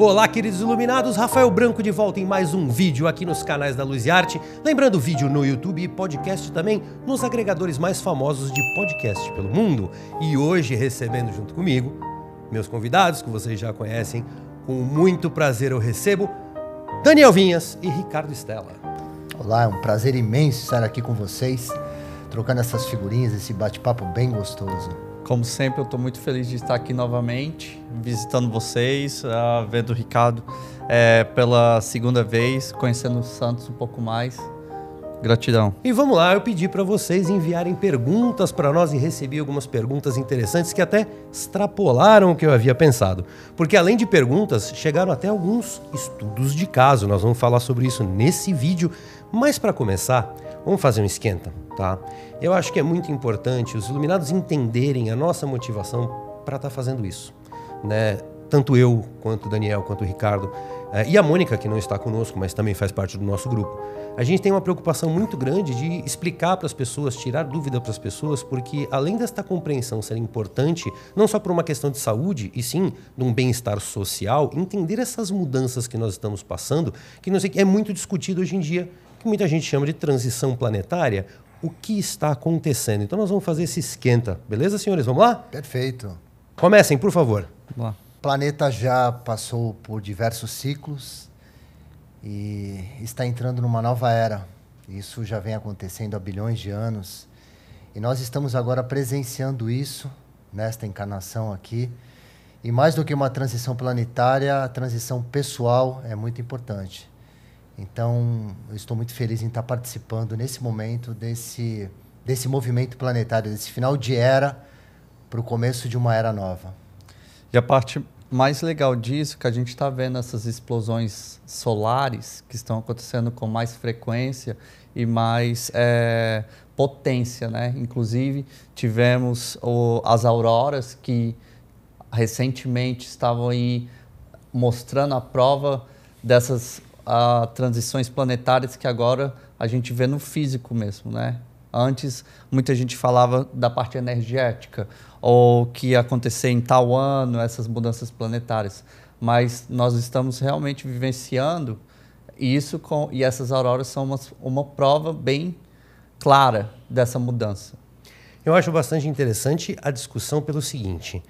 Olá, queridos iluminados, Rafael Branco de volta em mais um vídeo aqui nos canais da Luz e Arte. Lembrando, o vídeo no YouTube e podcast também nos agregadores mais famosos de podcast pelo mundo. E hoje recebendo junto comigo meus convidados, que vocês já conhecem, com muito prazer eu recebo Daniel Vinhas e Ricardo Stella. Olá, é um prazer imenso estar aqui com vocês, trocando essas figurinhas, esse bate-papo bem gostoso. Como sempre, eu estou muito feliz de estar aqui novamente, visitando vocês, uh, vendo o Ricardo é, pela segunda vez, conhecendo o Santos um pouco mais. Gratidão. E vamos lá, eu pedi para vocês enviarem perguntas para nós e recebi algumas perguntas interessantes que até extrapolaram o que eu havia pensado. Porque além de perguntas, chegaram até alguns estudos de caso. Nós vamos falar sobre isso nesse vídeo. Mas para começar, Vamos fazer um esquenta, tá? Eu acho que é muito importante os iluminados entenderem a nossa motivação para estar tá fazendo isso, né? Tanto eu, quanto o Daniel, quanto o Ricardo, eh, e a Mônica, que não está conosco, mas também faz parte do nosso grupo. A gente tem uma preocupação muito grande de explicar para as pessoas, tirar dúvida para as pessoas, porque além desta compreensão ser importante, não só por uma questão de saúde, e sim de um bem-estar social, entender essas mudanças que nós estamos passando, que não sei que é muito discutido hoje em dia que muita gente chama de transição planetária, o que está acontecendo. Então nós vamos fazer esse esquenta, beleza, senhores? Vamos lá? Perfeito. Comecem, por favor. Vamos lá. O planeta já passou por diversos ciclos e está entrando numa nova era. Isso já vem acontecendo há bilhões de anos. E nós estamos agora presenciando isso nesta encarnação aqui. E mais do que uma transição planetária, a transição pessoal é muito importante. Então, eu estou muito feliz em estar participando nesse momento desse, desse movimento planetário, desse final de era para o começo de uma era nova. E a parte mais legal disso é que a gente está vendo essas explosões solares que estão acontecendo com mais frequência e mais é, potência, né? Inclusive tivemos o, as auroras que recentemente estavam aí mostrando a prova dessas a transições planetárias que agora a gente vê no físico mesmo, né? Antes, muita gente falava da parte energética, ou que ia acontecer em tal ano, essas mudanças planetárias. Mas nós estamos realmente vivenciando isso com, e essas auroras são uma, uma prova bem clara dessa mudança. Eu acho bastante interessante a discussão pelo seguinte: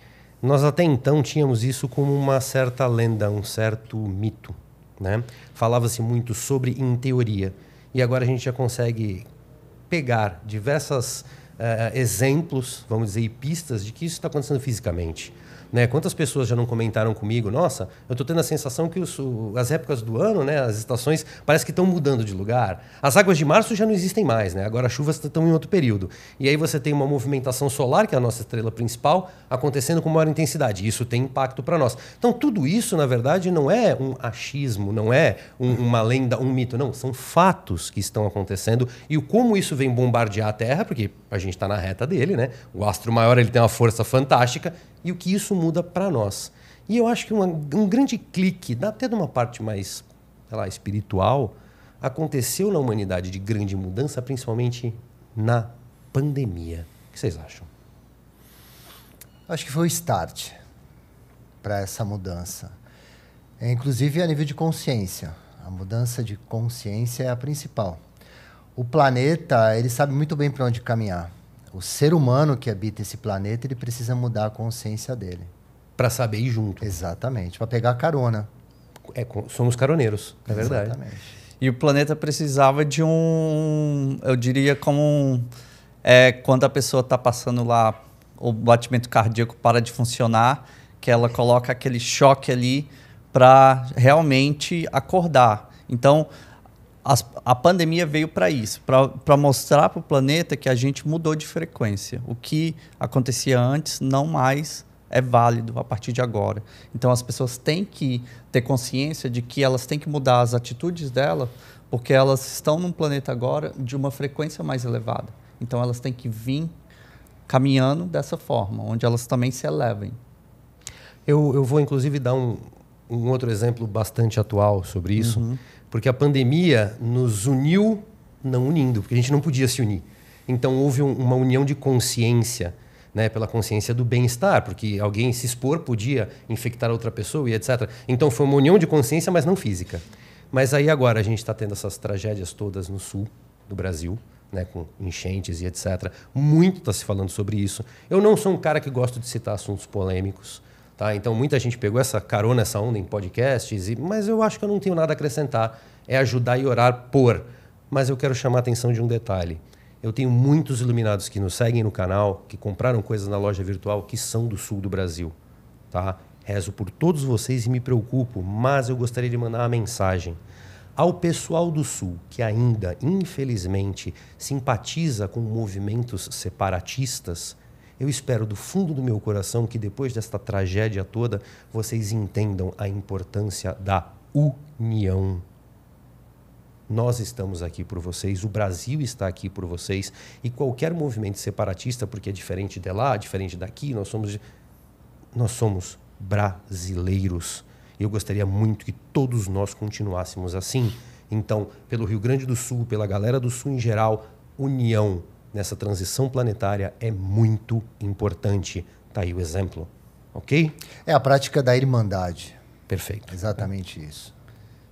nós até então tínhamos isso como uma certa lenda, um certo mito né? Falava-se muito sobre em teoria. E agora a gente já consegue pegar diversas uh, exemplos, vamos dizer, e pistas de que isso está acontecendo fisicamente. Né? Quantas pessoas já não comentaram comigo? Nossa, eu estou tendo a sensação que os, as épocas do ano, né, as estações, parece que estão mudando de lugar. As águas de março já não existem mais, né? agora as chuvas estão em outro período. E aí você tem uma movimentação solar, que é a nossa estrela principal, acontecendo com maior intensidade. Isso tem impacto para nós. Então, tudo isso, na verdade, não é um achismo, não é um, uma lenda, um mito. Não, são fatos que estão acontecendo e como isso vem bombardear a Terra, porque a gente está na reta dele, né? O astro maior ele tem uma força fantástica e o que isso muda para nós. E eu acho que uma, um grande clique, até de uma parte mais lá, espiritual, aconteceu na humanidade de grande mudança, principalmente na pandemia. O que vocês acham? Acho que foi o start para essa mudança. É, inclusive a nível de consciência. A mudança de consciência é a principal. O planeta, ele sabe muito bem para onde caminhar. O ser humano que habita esse planeta, ele precisa mudar a consciência dele. Para saber ir junto. Exatamente, para pegar a carona. É, somos caroneiros, é verdade. Exatamente. E o planeta precisava de um, eu diria como um, é, quando a pessoa está passando lá, o batimento cardíaco para de funcionar, que ela coloca aquele choque ali para realmente acordar. Então, as, a pandemia veio para isso, para mostrar para o planeta que a gente mudou de frequência. O que acontecia antes não mais é válido a partir de agora. Então as pessoas têm que ter consciência de que elas têm que mudar as atitudes dela, porque elas estão num planeta agora de uma frequência mais elevada. Então elas têm que vir caminhando dessa forma, onde elas também se elevem. Eu, eu vou inclusive dar um, um outro exemplo bastante atual sobre isso. Uhum. Porque a pandemia nos uniu, não unindo, porque a gente não podia se unir. Então houve um, uma união de consciência, né, pela consciência do bem-estar, porque alguém se expor podia infectar outra pessoa e etc. Então foi uma união de consciência, mas não física. Mas aí agora a gente está tendo essas tragédias todas no sul do Brasil, né, com enchentes e etc. Muito está se falando sobre isso. Eu não sou um cara que gosto de citar assuntos polêmicos, Tá? Então, muita gente pegou essa carona, essa onda em podcasts, e, mas eu acho que eu não tenho nada a acrescentar. É ajudar e orar por. Mas eu quero chamar a atenção de um detalhe. Eu tenho muitos iluminados que nos seguem no canal, que compraram coisas na loja virtual, que são do sul do Brasil. Tá? Rezo por todos vocês e me preocupo, mas eu gostaria de mandar uma mensagem. Ao pessoal do Sul, que ainda, infelizmente, simpatiza com movimentos separatistas, eu espero do fundo do meu coração que depois desta tragédia toda, vocês entendam a importância da união. Nós estamos aqui por vocês, o Brasil está aqui por vocês, e qualquer movimento separatista, porque é diferente de lá, diferente daqui, nós somos nós somos brasileiros. Eu gostaria muito que todos nós continuássemos assim. Então, pelo Rio Grande do Sul, pela galera do Sul em geral, união, nessa transição planetária é muito importante. Está aí o exemplo, ok? É a prática da irmandade. Perfeito. Exatamente é. isso.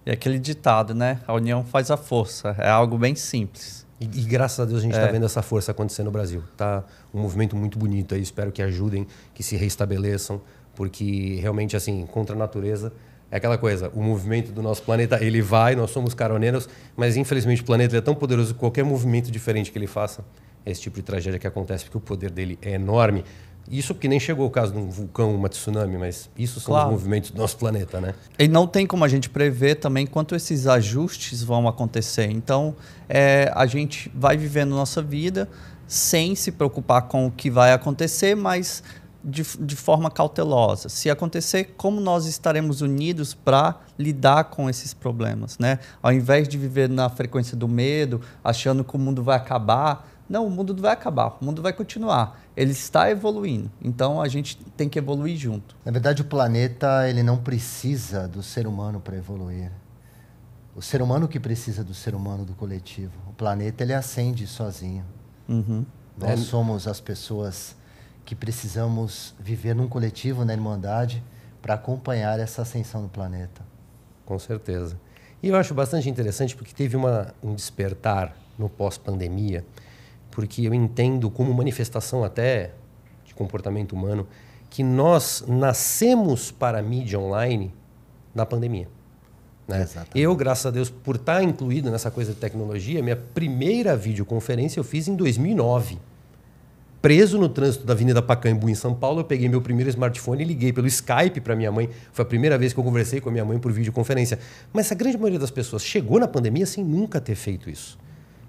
E aquele ditado, né? A união faz a força. É algo bem simples. E, e graças a Deus a gente está é. Tá vendo essa força acontecer no Brasil. Tá um movimento muito bonito aí. Espero que ajudem, que se restabeleçam, porque realmente assim contra a natureza é aquela coisa. O movimento do nosso planeta ele vai. Nós somos caroneiros, mas infelizmente o planeta é tão poderoso que qualquer movimento diferente que ele faça esse tipo de tragédia que acontece, porque o poder dele é enorme. Isso porque nem chegou o caso de um vulcão, uma tsunami, mas isso são claro. os movimentos do nosso planeta, né? E não tem como a gente prever também quanto esses ajustes vão acontecer. Então, é, a gente vai vivendo nossa vida sem se preocupar com o que vai acontecer, mas de, de forma cautelosa. Se acontecer, como nós estaremos unidos para lidar com esses problemas, né? Ao invés de viver na frequência do medo, achando que o mundo vai acabar não, o mundo não vai acabar, o mundo vai continuar. Ele está evoluindo, então a gente tem que evoluir junto. Na verdade, o planeta ele não precisa do ser humano para evoluir. O ser humano que precisa do ser humano, do coletivo. O planeta ele ascende sozinho. Uhum. Nós é. somos as pessoas que precisamos viver num coletivo, na irmandade, para acompanhar essa ascensão do planeta. Com certeza. E eu acho bastante interessante porque teve uma, um despertar no pós-pandemia porque eu entendo como manifestação até de comportamento humano que nós nascemos para a mídia online na pandemia. Né? Eu, graças a Deus, por estar incluído nessa coisa de tecnologia, minha primeira videoconferência eu fiz em 2009. Preso no trânsito da Avenida Pacaembu, em São Paulo, eu peguei meu primeiro smartphone e liguei pelo Skype para minha mãe. Foi a primeira vez que eu conversei com a minha mãe por videoconferência. Mas a grande maioria das pessoas chegou na pandemia sem nunca ter feito isso.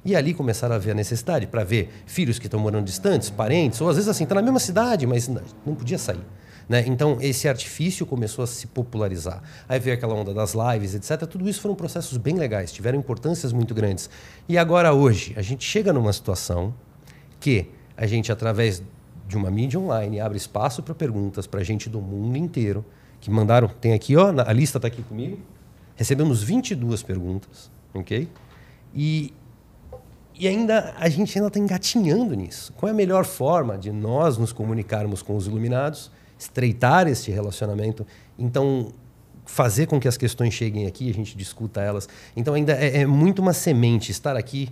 E ali começaram a ver a necessidade para ver filhos que estão morando distantes, parentes, ou às vezes assim, está na mesma cidade, mas não podia sair. Né? Então, esse artifício começou a se popularizar. Aí veio aquela onda das lives, etc. Tudo isso foram processos bem legais, tiveram importâncias muito grandes. E agora, hoje, a gente chega numa situação que a gente, através de uma mídia online, abre espaço para perguntas para gente do mundo inteiro, que mandaram. Tem aqui, ó, a lista está aqui comigo. Recebemos 22 perguntas, ok? E e ainda a gente ainda está engatinhando nisso. Qual é a melhor forma de nós nos comunicarmos com os iluminados, estreitar este relacionamento? Então, fazer com que as questões cheguem aqui, a gente discuta elas. Então, ainda é, é muito uma semente estar aqui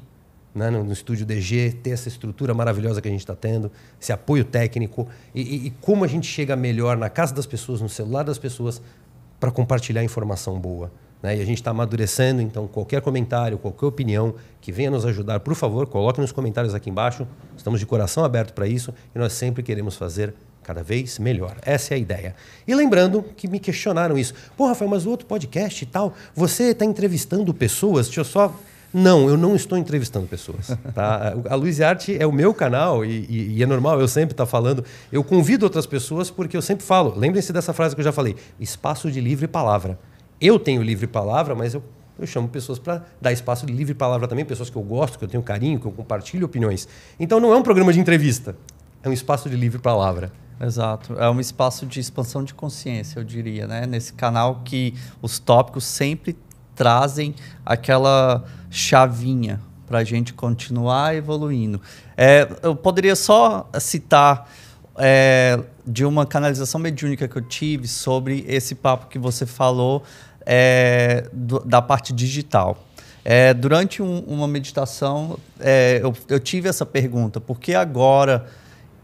né, no, no, estúdio DG, ter essa estrutura maravilhosa que a gente está tendo, esse apoio técnico e, e, e como a gente chega melhor na casa das pessoas, no celular das pessoas, para compartilhar informação boa. Né? E a gente está amadurecendo, então qualquer comentário, qualquer opinião que venha nos ajudar, por favor, coloque nos comentários aqui embaixo. Estamos de coração aberto para isso e nós sempre queremos fazer cada vez melhor. Essa é a ideia. E lembrando que me questionaram isso. Pô, Rafael, mas o outro podcast e tal, você está entrevistando pessoas? Deixa eu só. Não, eu não estou entrevistando pessoas. Tá? A Luiz Arte é o meu canal e, e, e é normal, eu sempre estou tá falando. Eu convido outras pessoas porque eu sempre falo. Lembrem-se dessa frase que eu já falei: espaço de livre palavra. Eu tenho livre palavra, mas eu, eu chamo pessoas para dar espaço de livre palavra também, pessoas que eu gosto, que eu tenho carinho, que eu compartilho opiniões. Então não é um programa de entrevista, é um espaço de livre palavra. Exato. É um espaço de expansão de consciência, eu diria, né? Nesse canal que os tópicos sempre trazem aquela chavinha para a gente continuar evoluindo. É, eu poderia só citar é, de uma canalização mediúnica que eu tive sobre esse papo que você falou é, do, da parte digital. É, durante um, uma meditação, é, eu, eu tive essa pergunta: por que agora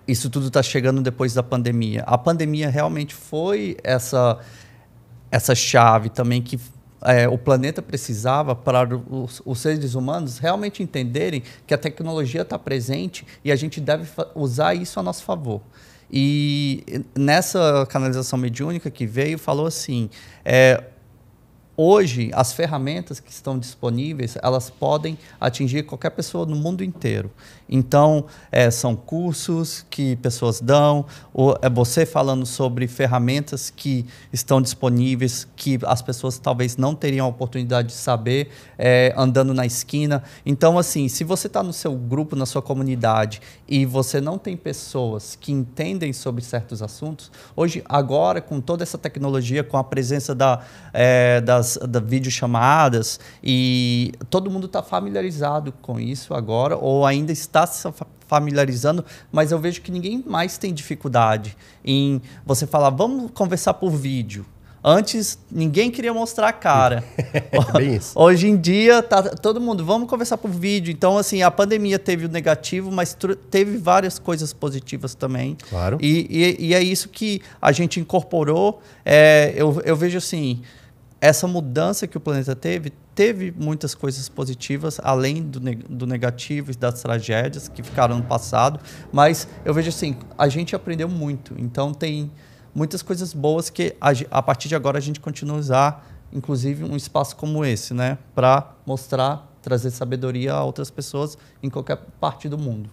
isso tudo está chegando depois da pandemia? A pandemia realmente foi essa, essa chave também que é, o planeta precisava para os, os, seres humanos realmente entenderem que a tecnologia está presente e a gente deve usar isso a nosso favor. E nessa canalização mediúnica que veio, falou assim: é, hoje as ferramentas que estão disponíveis elas podem atingir qualquer pessoa no mundo inteiro. Então, é, são cursos que pessoas dão, ou é você falando sobre ferramentas que estão disponíveis, que as pessoas talvez não teriam a oportunidade de saber, é, andando na esquina. Então, assim, se você está no seu grupo, na sua comunidade, e você não tem pessoas que entendem sobre certos assuntos, hoje, agora, com toda essa tecnologia, com a presença da, é, das da videochamadas, e todo mundo está familiarizado com isso agora, ou ainda está está se familiarizando, mas eu vejo que ninguém mais tem dificuldade em você falar, vamos conversar por vídeo. Antes, ninguém queria mostrar a cara. É Hoje em dia, tá todo mundo, vamos conversar por vídeo. Então, assim, a pandemia teve o negativo, mas teve várias coisas positivas também. Claro. E, e, e é isso que a gente incorporou. É, eu, eu vejo assim, essa mudança que o planeta teve, teve muitas coisas positivas, além do, ne do negativo e das tragédias que ficaram no passado, mas eu vejo assim, a gente aprendeu muito, então tem muitas coisas boas que a, a partir de agora a gente continua a usar, inclusive um espaço como esse, né, para mostrar, trazer sabedoria a outras pessoas em qualquer parte do mundo.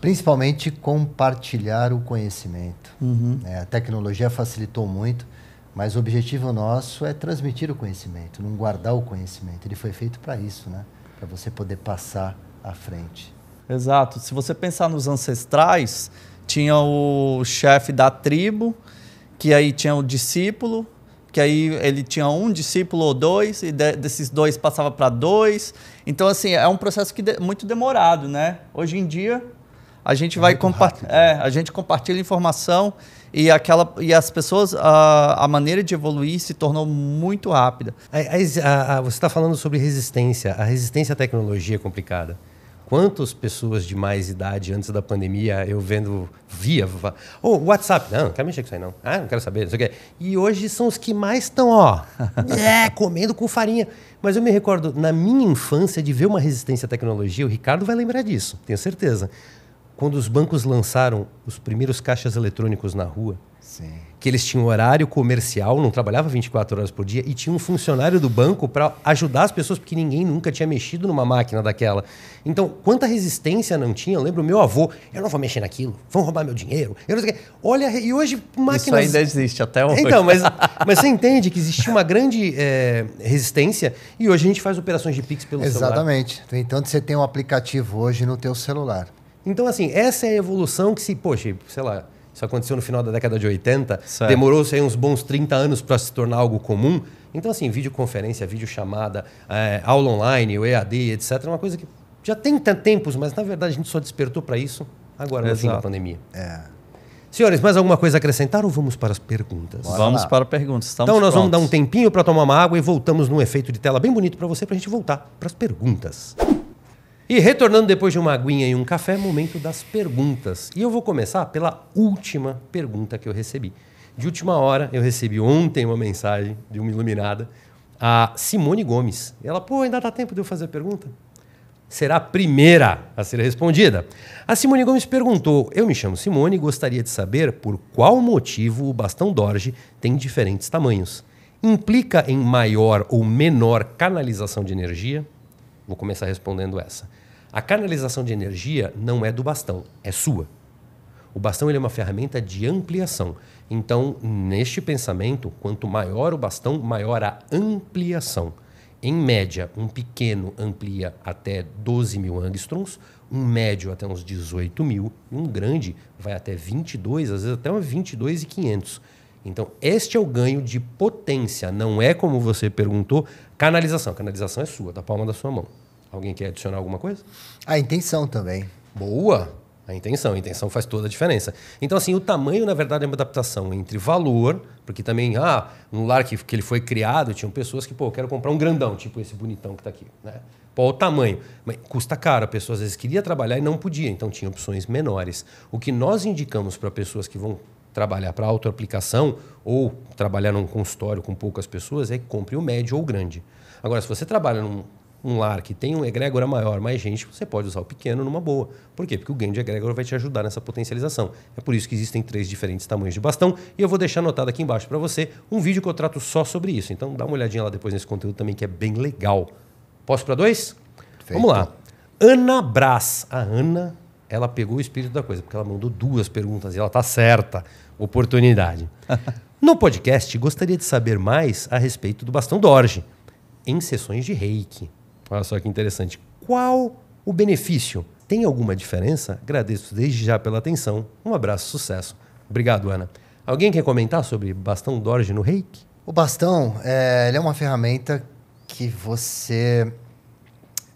Principalmente compartilhar o conhecimento. Uhum. É, a tecnologia facilitou muito mas o objetivo nosso é transmitir o conhecimento, não guardar o conhecimento. Ele foi feito para isso, né? Para você poder passar à frente. Exato. Se você pensar nos ancestrais, tinha o chefe da tribo, que aí tinha o discípulo, que aí ele tinha um discípulo ou dois, e de, desses dois passava para dois. Então, assim, é um processo que de, muito demorado, né? Hoje em dia, a gente é vai compartilhar, é, a gente compartilha informação e, aquela, e as pessoas, a, a maneira de evoluir se tornou muito rápida. A, a, você está falando sobre resistência. A resistência à tecnologia é complicada quantas pessoas de mais idade antes da pandemia eu vendo via ou oh, WhatsApp não, não quero mexer com isso aí não ah não quero saber não sei o quê. e hoje são os que mais estão ó é, comendo com farinha mas eu me recordo na minha infância de ver uma resistência à tecnologia o Ricardo vai lembrar disso tenho certeza quando os bancos lançaram os primeiros caixas eletrônicos na rua, Sim. que eles tinham horário comercial, não trabalhava 24 horas por dia, e tinha um funcionário do banco para ajudar as pessoas, porque ninguém nunca tinha mexido numa máquina daquela. Então, quanta resistência não tinha? Eu lembro meu avô, eu não vou mexer naquilo, vão roubar meu dinheiro. Olha, e hoje máquinas... Isso ainda existe até hoje. Então, mas, mas você entende que existia uma grande é, resistência, e hoje a gente faz operações de Pix pelo Exatamente. celular. Exatamente. Então, você tem um aplicativo hoje no teu celular. Então, assim, essa é a evolução que se, poxa, sei lá, isso aconteceu no final da década de 80, demorou-se uns bons 30 anos para se tornar algo comum. Então, assim, videoconferência, videochamada, é, aula online, o EAD, etc., é uma coisa que já tem tempos, mas na verdade a gente só despertou para isso agora, Exato. no fim da pandemia. É. Senhores, mais alguma coisa a acrescentar ou vamos para as perguntas? Bora vamos lá. para perguntas. Estamos então, nós prontos. vamos dar um tempinho para tomar uma água e voltamos num efeito de tela bem bonito para você, para a gente voltar para as perguntas. E retornando depois de uma aguinha e um café, momento das perguntas. E eu vou começar pela última pergunta que eu recebi. De última hora, eu recebi ontem uma mensagem de uma iluminada, a Simone Gomes. Ela, pô, ainda dá tempo de eu fazer a pergunta? Será a primeira a ser respondida. A Simone Gomes perguntou: Eu me chamo Simone e gostaria de saber por qual motivo o bastão Dorje tem diferentes tamanhos. Implica em maior ou menor canalização de energia? Vou começar respondendo essa. A canalização de energia não é do bastão, é sua. O bastão ele é uma ferramenta de ampliação. Então, neste pensamento, quanto maior o bastão, maior a ampliação. Em média, um pequeno amplia até 12 mil angstroms, um médio até uns 18 mil, e um grande vai até 22, às vezes até 22,500. Então, este é o ganho de potência, não é como você perguntou, canalização. canalização é sua, da palma da sua mão. Alguém quer adicionar alguma coisa? A intenção também. Boa! A intenção. A intenção faz toda a diferença. Então, assim, o tamanho, na verdade, é uma adaptação entre valor, porque também, ah, um lar que, que ele foi criado, tinham pessoas que, pô, eu quero comprar um grandão, tipo esse bonitão que está aqui, né? Pô, o tamanho. Mas custa caro. A pessoa, às vezes, queria trabalhar e não podia, então tinha opções menores. O que nós indicamos para pessoas que vão trabalhar para autoaplicação ou trabalhar num consultório com poucas pessoas é que compre o médio ou o grande. Agora, se você trabalha num um lar que tem um egrégora maior, mais gente, você pode usar o pequeno numa boa. Por quê? Porque o ganho de egrégora vai te ajudar nessa potencialização. É por isso que existem três diferentes tamanhos de bastão. E eu vou deixar anotado aqui embaixo para você um vídeo que eu trato só sobre isso. Então dá uma olhadinha lá depois nesse conteúdo também, que é bem legal. Posso para dois? Perfeito. Vamos lá. Ana Brás. A Ana, ela pegou o espírito da coisa, porque ela mandou duas perguntas e ela tá certa. Oportunidade. no podcast, gostaria de saber mais a respeito do bastão Dorge em sessões de reiki. Olha só que interessante. Qual o benefício? Tem alguma diferença? Agradeço desde já pela atenção. Um abraço, sucesso. Obrigado, Ana. Alguém quer comentar sobre bastão Dorje no reiki? O bastão é, é uma ferramenta que você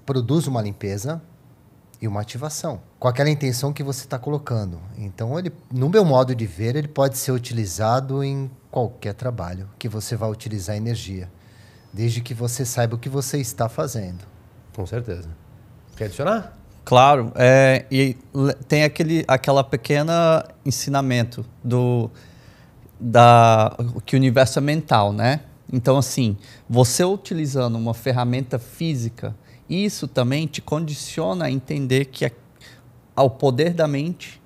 produz uma limpeza e uma ativação, com aquela intenção que você está colocando. Então, ele, no meu modo de ver, ele pode ser utilizado em qualquer trabalho que você vá utilizar energia desde que você saiba o que você está fazendo. Com certeza. Quer adicionar? Claro, é, e tem aquele aquela pequena ensinamento do da que o universo é mental, né? Então assim, você utilizando uma ferramenta física, isso também te condiciona a entender que a, é, ao poder da mente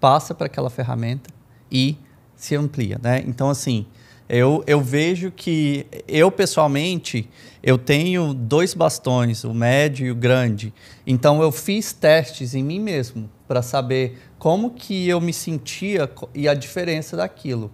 passa para aquela ferramenta e se amplia, né? Então assim, eu, eu vejo que eu pessoalmente eu tenho dois bastões, o médio e o grande. Então eu fiz testes em mim mesmo para saber como que eu me sentia e a diferença daquilo.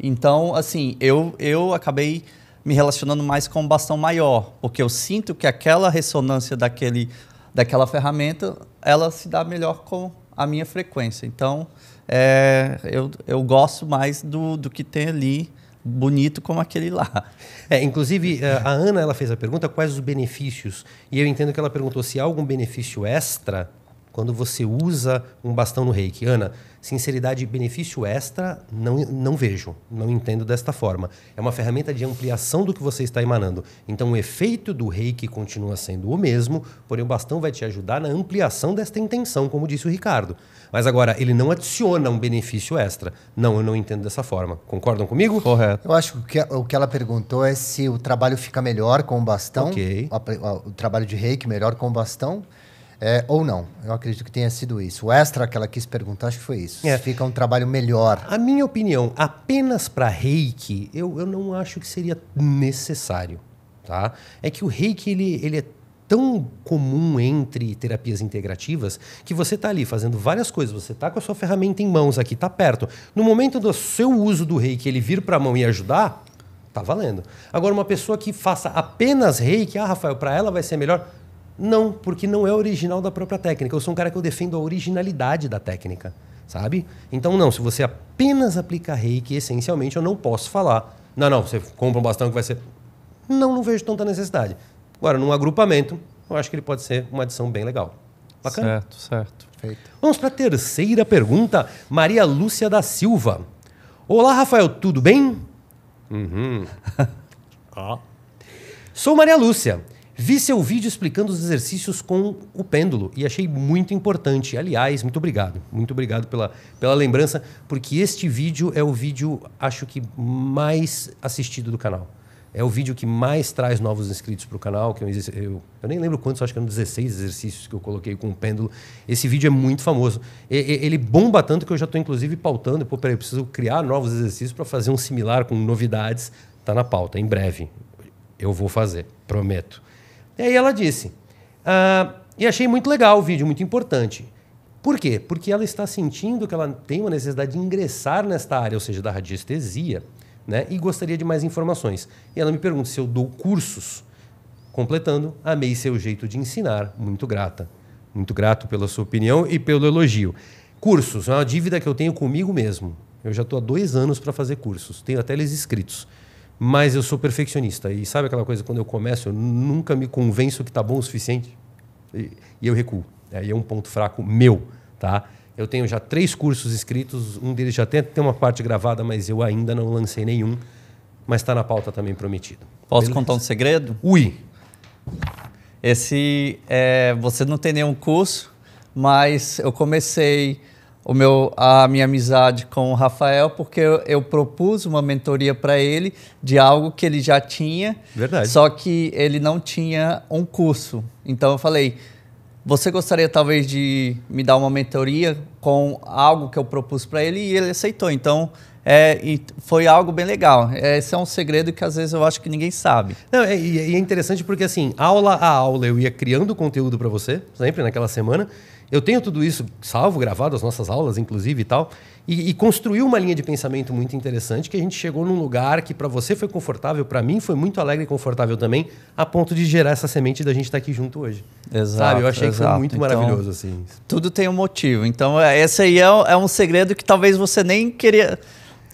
Então, assim, eu, eu acabei me relacionando mais com o bastão maior, porque eu sinto que aquela ressonância daquele, daquela ferramenta, ela se dá melhor com a minha frequência. Então, é, eu, eu gosto mais do, do que tem ali bonito como aquele lá. É, inclusive, eh, a Ana ela fez a pergunta quais os benefícios. E eu entendo que ela perguntou se há algum benefício extra quando você usa um bastão no reiki. Ana, Sinceridade, benefício extra, não, não vejo, não entendo desta forma. É uma ferramenta de ampliação do que você está emanando. Então, o efeito do reiki continua sendo o mesmo, porém o bastão vai te ajudar na ampliação desta intenção, como disse o Ricardo. Mas agora, ele não adiciona um benefício extra. Não, eu não entendo dessa forma. Concordam comigo? Correto. Eu acho que o que ela perguntou é se o trabalho fica melhor com o bastão, Ok. o, o trabalho de reiki melhor com o bastão, é, ou não. Eu acredito que tenha sido isso. O Extra que ela quis perguntar, acho que foi isso. É. Fica um trabalho melhor. A minha opinião, apenas para reiki, eu, eu não acho que seria necessário. Tá? É que o reiki ele, ele é tão comum entre terapias integrativas que você está ali fazendo várias coisas, você está com a sua ferramenta em mãos aqui, está perto. No momento do seu uso do reiki, ele vir para a mão e ajudar, tá valendo. Agora, uma pessoa que faça apenas reiki, ah, Rafael, para ela vai ser melhor. Não, porque não é original da própria técnica. Eu sou um cara que eu defendo a originalidade da técnica, sabe? Então, não, se você apenas aplica reiki, essencialmente, eu não posso falar. Não, não, você compra um bastão que vai ser. Não, não vejo tanta necessidade. Agora, num agrupamento, eu acho que ele pode ser uma adição bem legal. Bacana? Certo, certo. Feito. Vamos para a terceira pergunta. Maria Lúcia da Silva. Olá, Rafael, tudo bem? Uhum. ah. Sou Maria Lúcia. Vi seu vídeo explicando os exercícios com o pêndulo e achei muito importante. Aliás, muito obrigado. Muito obrigado pela, pela lembrança, porque este vídeo é o vídeo, acho que, mais assistido do canal. É o vídeo que mais traz novos inscritos para o canal. Que é eu, eu, eu, nem lembro quantos, acho que eram 16 exercícios que eu coloquei com o pêndulo. Esse vídeo é muito famoso. E, e, ele bomba tanto que eu já estou, inclusive, pautando. Pô, peraí, eu preciso criar novos exercícios para fazer um similar com novidades. Está na pauta, em breve. Eu vou fazer, prometo. E aí ela disse: ah, e achei muito legal o vídeo, muito importante. Por quê? Porque ela está sentindo que ela tem uma necessidade de ingressar nesta área, ou seja, da radiestesia, né? e gostaria de mais informações. E ela me pergunta se eu dou cursos. Completando, amei seu jeito de ensinar, muito grata. Muito grato pela sua opinião e pelo elogio. Cursos, é uma dívida que eu tenho comigo mesmo. Eu já estou há dois anos para fazer cursos, tenho até eles escritos. Mas eu sou perfeccionista. E sabe aquela coisa, quando eu começo, eu nunca me convenço que está bom o suficiente. E, e eu recuo. Aí é, é, um ponto fraco meu. Tá? Eu tenho já três cursos escritos, um deles já tem, tem uma parte gravada, mas eu ainda não lancei nenhum. Mas está na pauta também prometido. Posso Beleza? contar um segredo? Ui! Esse, é, você não tem nenhum curso, mas eu comecei o meu, a minha amizade com o Rafael, porque eu, eu propus uma mentoria para ele de algo que ele já tinha, Verdade. só que ele não tinha um curso. Então eu falei: você gostaria talvez de me dar uma mentoria com algo que eu propus para ele? E ele aceitou. Então é, e foi algo bem legal. É, esse é um segredo que às vezes eu acho que ninguém sabe. Não, é, e, é, é interessante porque assim, aula a aula eu ia criando conteúdo para você, sempre naquela semana. Eu tenho tudo isso salvo, gravado, as nossas aulas, inclusive e tal, e, e construiu uma linha de pensamento muito interessante que a gente chegou num lugar que para você foi confortável, para mim foi muito alegre e confortável também, a ponto de gerar essa semente da gente estar tá aqui junto hoje. Exato. Sabe? Eu achei exato. que foi muito então, maravilhoso, assim. Tudo tem um motivo. Então, é, esse aí é, é um segredo que talvez você nem queria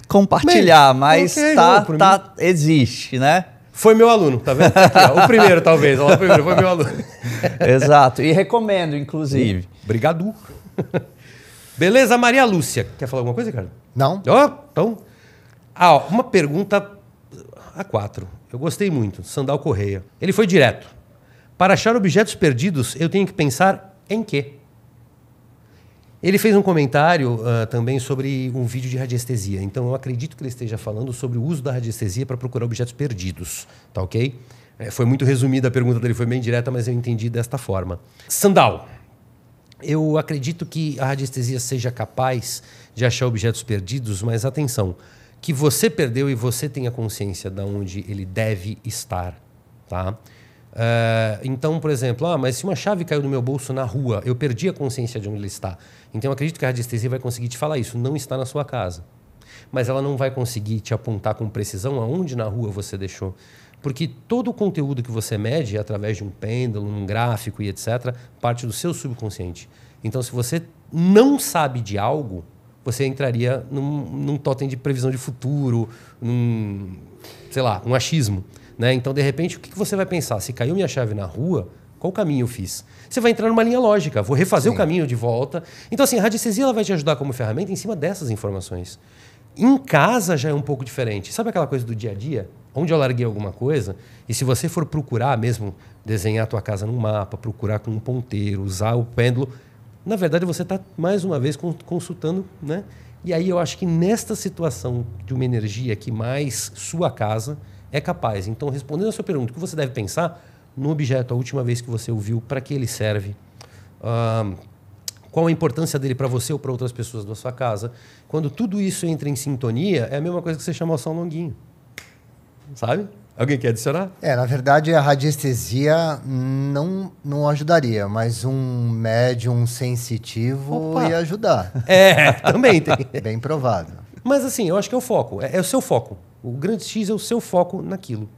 compartilhar, Bem, mas okay, tá, tá, existe, né? Foi meu aluno, tá vendo? Aqui, ó, o primeiro, talvez. o primeiro foi meu aluno. Exato. E recomendo, inclusive. Obrigado. Beleza, Maria Lúcia. Quer falar alguma coisa, cara? Não. Ó, então. Ah, ó, uma pergunta a quatro. Eu gostei muito. Sandal Correia. Ele foi direto. Para achar objetos perdidos, eu tenho que pensar em quê? Ele fez um comentário uh, também sobre um vídeo de radiestesia. Então, eu acredito que ele esteja falando sobre o uso da radiestesia para procurar objetos perdidos. Tá ok? É, foi muito resumida a pergunta dele, foi bem direta, mas eu entendi desta forma. Sandal. Eu acredito que a radiestesia seja capaz de achar objetos perdidos, mas atenção, que você perdeu e você tenha consciência de onde ele deve estar. Tá? Uh, então, por exemplo, ah, mas se uma chave caiu no meu bolso na rua, eu perdi a consciência de onde ele está. Então, acredito que a radiestesia vai conseguir te falar isso. Não está na sua casa. Mas ela não vai conseguir te apontar com precisão aonde na rua você deixou. Porque todo o conteúdo que você mede através de um pêndulo, um gráfico e etc., parte do seu subconsciente. Então, se você não sabe de algo, você entraria num, num totem de previsão de futuro, num, sei lá, um achismo. Né? Então, de repente, o que você vai pensar? Se caiu minha chave na rua, qual caminho eu fiz? Você vai entrar numa linha lógica, vou refazer Sim. o caminho de volta. Então, assim, a radiestesia ela vai te ajudar como ferramenta em cima dessas informações. Em casa já é um pouco diferente. Sabe aquela coisa do dia a dia? Onde eu larguei alguma coisa? E se você for procurar mesmo, desenhar a tua casa num mapa, procurar com um ponteiro, usar o pêndulo, na verdade você está, mais uma vez, consultando, né? E aí eu acho que nesta situação de uma energia que mais sua casa é capaz. Então, respondendo a sua pergunta, o que você deve pensar no objeto, a última vez que você o viu, para que ele serve, uh, qual a importância dele para você ou para outras pessoas da sua casa. Quando tudo isso entra em sintonia, é a mesma coisa que você chama o som longuinho. Sabe? Alguém quer adicionar? É, na verdade, a radiestesia não, não ajudaria, mas um médium sensitivo Opa. ia ajudar. É, também tem. Bem provável. Mas assim, eu acho que é o foco, é, é o seu foco. O grande X é o seu foco naquilo.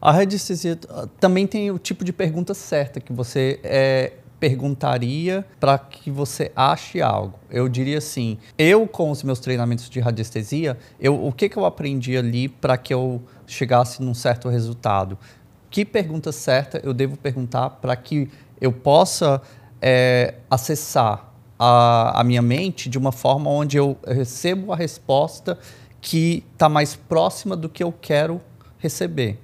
A radiestesia também tem o tipo de pergunta certa que você é, perguntaria para que você ache algo. Eu diria assim, eu com os meus treinamentos de radiestesia, eu, o que, que eu aprendi ali para que eu chegasse num certo resultado? Que pergunta certa eu devo perguntar para que eu possa é, acessar a, a minha mente de uma forma onde eu recebo a resposta que está mais próxima do que eu quero receber?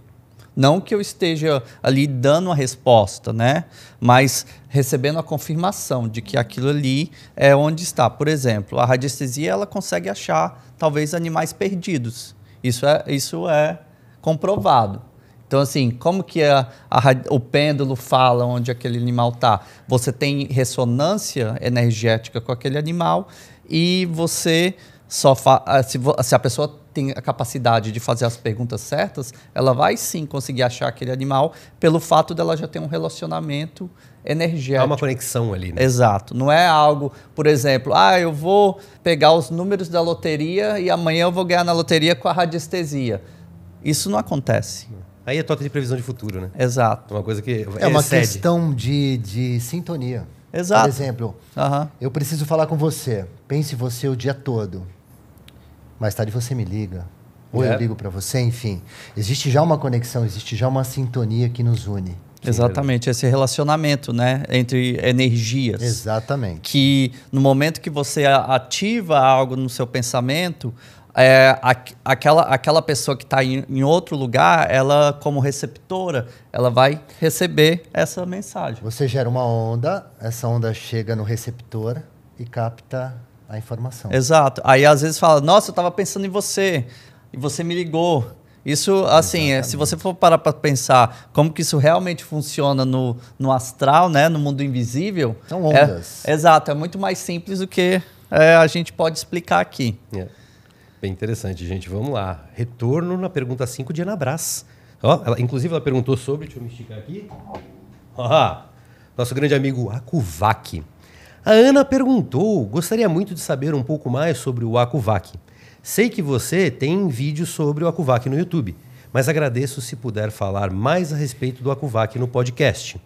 Não que eu esteja ali dando a resposta, né? Mas recebendo a confirmação de que aquilo ali é onde está. Por exemplo, a radiestesia ela consegue achar talvez animais perdidos. Isso é, isso é comprovado. Então, assim, como que a, a, o pêndulo fala onde aquele animal está? Você tem ressonância energética com aquele animal e você só fa se, se a pessoa tem a capacidade de fazer as perguntas certas, ela vai sim conseguir achar aquele animal pelo fato dela já ter um relacionamento energético. Há uma conexão ali, né? Exato. Não é algo, por exemplo, ah, eu vou pegar os números da loteria e amanhã eu vou ganhar na loteria com a radiestesia. Isso não acontece. Aí é toque de previsão de futuro, né? Exato. É uma coisa que. É uma excede. questão de, de sintonia. Exato. Por exemplo, uhum. eu preciso falar com você. Pense você o dia todo mais tarde você me liga. Ou é. eu ligo para você, enfim. Existe já uma conexão, existe já uma sintonia que nos une. Sim, Exatamente, esse relacionamento, né, entre energias. Exatamente. Que no momento que você ativa algo no seu pensamento, é, a, aquela, aquela pessoa que está em, em, outro lugar, ela como receptora, ela vai receber essa mensagem. Você gera uma onda, essa onda chega no receptor e capta a informação. Exato. Aí às vezes fala, nossa, eu estava pensando em você, e você me ligou. Isso, assim, é, se você for parar para pensar como que isso realmente funciona no, no astral, né, no mundo invisível... São é ondas. É, exato, é muito mais simples do que é, a gente pode explicar aqui. É. Bem interessante, gente. Vamos lá. Retorno na pergunta 5 de Anabras. Ó, ela, inclusive, ela perguntou sobre... Deixa eu me esticar aqui. nosso grande amigo Akuvac a Ana perguntou: gostaria muito de saber um pouco mais sobre o AcuVac. Sei que você tem vídeo sobre o AcuVac no YouTube, mas agradeço se puder falar mais a respeito do AcuVac no podcast.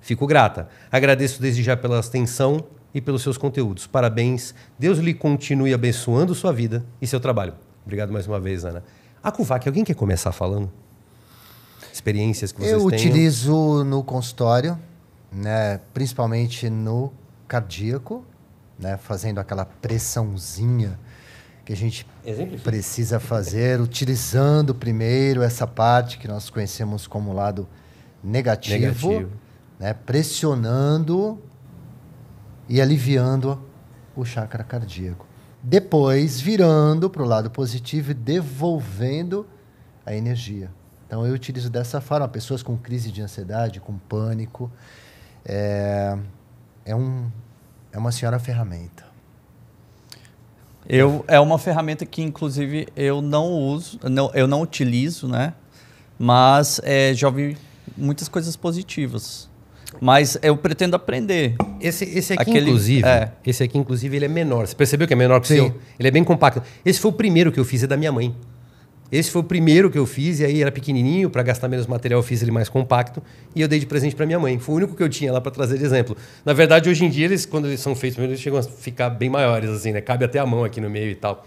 Fico grata. Agradeço desde já pela atenção e pelos seus conteúdos. Parabéns. Deus lhe continue abençoando sua vida e seu trabalho. Obrigado mais uma vez, Ana. AcuVac, alguém quer começar falando? Experiências que vocês têm? Eu utilizo no consultório, né, principalmente no cardíaco, né, fazendo aquela pressãozinha que a gente precisa fazer, utilizando primeiro essa parte que nós conhecemos como lado negativo, negativo. Né, pressionando e aliviando o chakra cardíaco. Depois virando para o lado positivo e devolvendo a energia. Então eu utilizo dessa forma pessoas com crise de ansiedade, com pânico. É, é, um, é uma senhora ferramenta. Eu, é uma ferramenta que, inclusive, eu não uso, não, eu não utilizo, né? Mas é, já ouvi muitas coisas positivas. Mas eu pretendo aprender. Esse, esse aqui, Aquele, inclusive, é. esse aqui, inclusive, ele é menor. Você percebeu que é menor que o seu? Ele é bem compacto. Esse foi o primeiro que eu fiz, é da minha mãe. Esse foi o primeiro que eu fiz, e aí era pequenininho, para gastar menos material eu fiz ele mais compacto, e eu dei de presente para minha mãe. Foi o único que eu tinha lá para trazer de exemplo. Na verdade, hoje em dia, eles, quando eles são feitos, eles chegam a ficar bem maiores, assim, né? Cabe até a mão aqui no meio e tal.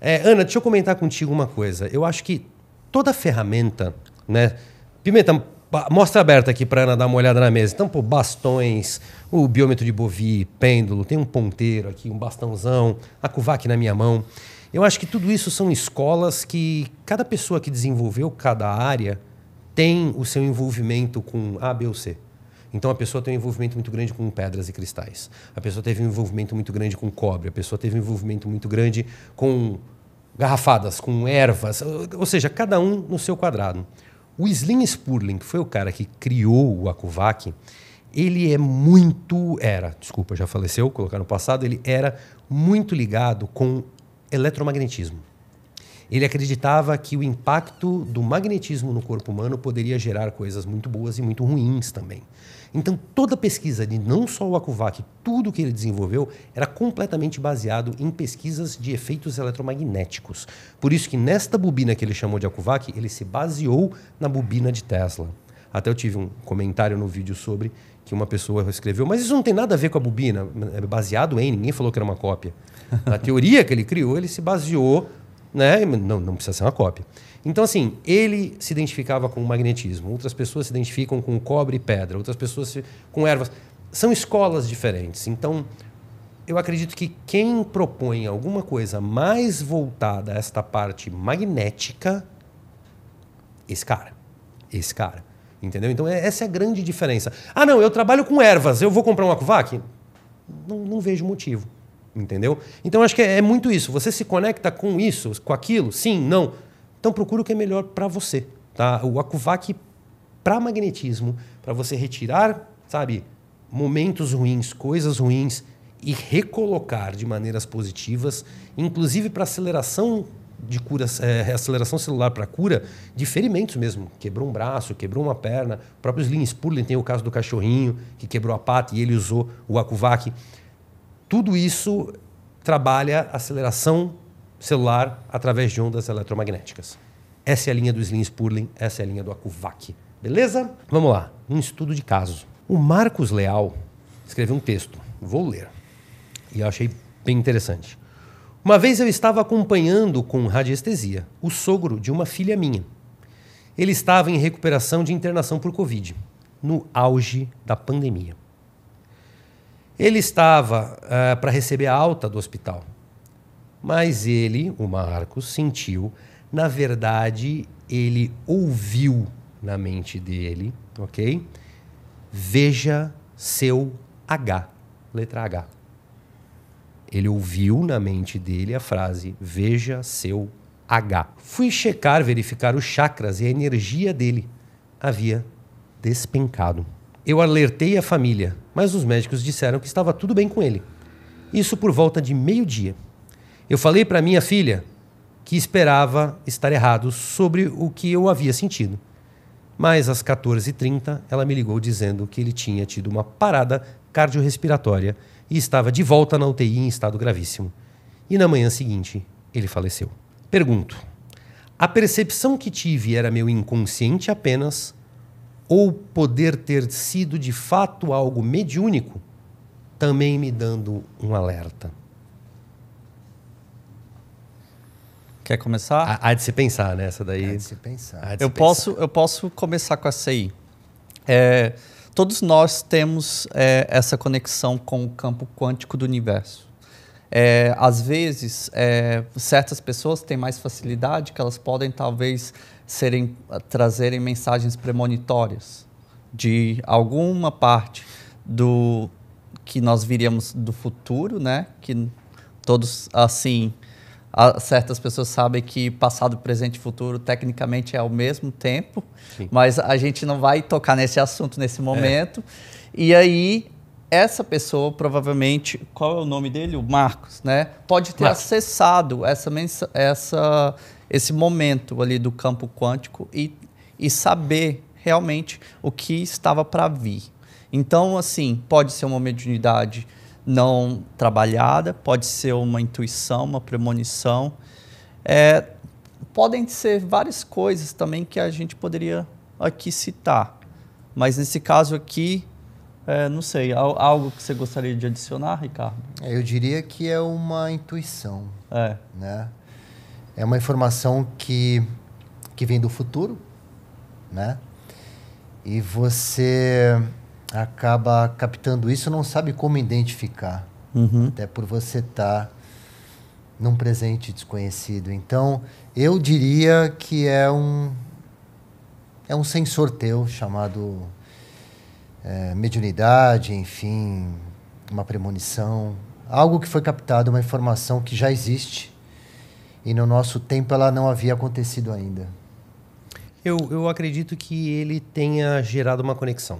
É, Ana, deixa eu comentar contigo uma coisa. Eu acho que toda ferramenta, né? Pimenta, mostra aberta aqui para Ana dar uma olhada na mesa. Então, pô, bastões, o biômetro de Bovi, pêndulo, tem um ponteiro aqui, um bastãozão, a Kuvac na minha mão. Eu acho que tudo isso são escolas que cada pessoa que desenvolveu cada área tem o seu envolvimento com A, B ou C. Então a pessoa tem um envolvimento muito grande com pedras e cristais. A pessoa teve um envolvimento muito grande com cobre. A pessoa teve um envolvimento muito grande com garrafadas, com ervas. Ou seja, cada um no seu quadrado. O Slim Spurling, que foi o cara que criou o Akuvac, ele é muito. Era, desculpa, já faleceu, colocar no passado, ele era muito ligado com eletromagnetismo. Ele acreditava que o impacto do magnetismo no corpo humano poderia gerar coisas muito boas e muito ruins também. Então, toda a pesquisa de não só o Akuvac, tudo que ele desenvolveu era completamente baseado em pesquisas de efeitos eletromagnéticos. Por isso que nesta bobina que ele chamou de Akuvac, ele se baseou na bobina de Tesla. Até eu tive um comentário no vídeo sobre que uma pessoa escreveu, mas isso não tem nada a ver com a bobina, é baseado em, ninguém falou que era uma cópia. Na teoria que ele criou, ele se baseou, né? Não, não precisa ser uma cópia. Então, assim, ele se identificava com o magnetismo, outras pessoas se identificam com cobre e pedra, outras pessoas se... com ervas. São escolas diferentes. Então, eu acredito que quem propõe alguma coisa mais voltada a esta parte magnética, esse cara. Esse cara. Entendeu? Então, é, essa é a grande diferença. Ah, não, eu trabalho com ervas, eu vou comprar um Acuvac? Não, não vejo motivo entendeu? Então acho que é, é muito isso. Você se conecta com isso, com aquilo? Sim, não. Então procura o que é melhor para você, tá? O Acuvac para magnetismo, para você retirar, sabe, momentos ruins, coisas ruins e recolocar de maneiras positivas, inclusive para aceleração de cura, é, aceleração celular para cura de ferimentos mesmo. Quebrou um braço, quebrou uma perna. próprios Lean Spurling tem o caso do cachorrinho que quebrou a pata e ele usou o Acuvac. Tudo isso trabalha aceleração celular através de ondas eletromagnéticas. Essa é a linha do Slim Spurling, essa é a linha do AcuVac. Beleza? Vamos lá, um estudo de caso. O Marcos Leal escreveu um texto, vou ler, e eu achei bem interessante. Uma vez eu estava acompanhando com radiestesia o sogro de uma filha minha. Ele estava em recuperação de internação por Covid, no auge da pandemia. Ele estava uh, para receber a alta do hospital, mas ele, o Marcos, sentiu, na verdade, ele ouviu na mente dele, ok? Veja seu H, letra H. Ele ouviu na mente dele a frase: Veja seu H. Fui checar, verificar os chakras e a energia dele havia despencado. Eu alertei a família mas os médicos disseram que estava tudo bem com ele. Isso por volta de meio-dia. Eu falei para minha filha que esperava estar errado sobre o que eu havia sentido. Mas às 14h30, ela me ligou dizendo que ele tinha tido uma parada cardiorrespiratória e estava de volta na UTI em estado gravíssimo. E na manhã seguinte, ele faleceu. Pergunto: a percepção que tive era meu inconsciente apenas ou poder ter sido de fato algo mediúnico, também me dando um alerta. Quer começar? Há de se pensar, né? Essa daí. Há de se pensar. De se eu, pensar. Posso, eu posso começar com essa aí. É, todos nós temos é, essa conexão com o campo quântico do universo. É, às vezes, é, certas pessoas têm mais facilidade, que elas podem talvez serem, ah, trazerem mensagens premonitórias de alguma parte do que nós viríamos do futuro, né? Que todos assim, certas pessoas sabem que passado, presente e futuro tecnicamente é ao mesmo tempo, Sim. mas a gente não vai tocar nesse assunto nesse momento. É. E aí essa pessoa provavelmente, qual é o nome dele? O Marcos, né? Pode ter Marcos. acessado essa, essa esse momento ali do campo quântico e, e saber realmente o que estava para vir. Então, assim, pode ser uma mediunidade não trabalhada, pode ser uma intuição, uma premonição. É, podem ser várias coisas também que a gente poderia aqui citar. Mas nesse caso aqui, é, não sei, algo que você gostaria de adicionar, Ricardo? É, eu diria que é uma intuição. É. Né? É uma informação que, que vem do futuro, né? E você acaba captando isso, não sabe como identificar. Uhum. Até por você estar tá num presente desconhecido. Então, eu diria que é um é um sensor teu chamado é, mediunidade, enfim, uma premonição, algo que foi captado, uma informação que já existe e no nosso tempo ela não havia acontecido ainda. Eu, eu acredito que ele tenha gerado uma conexão.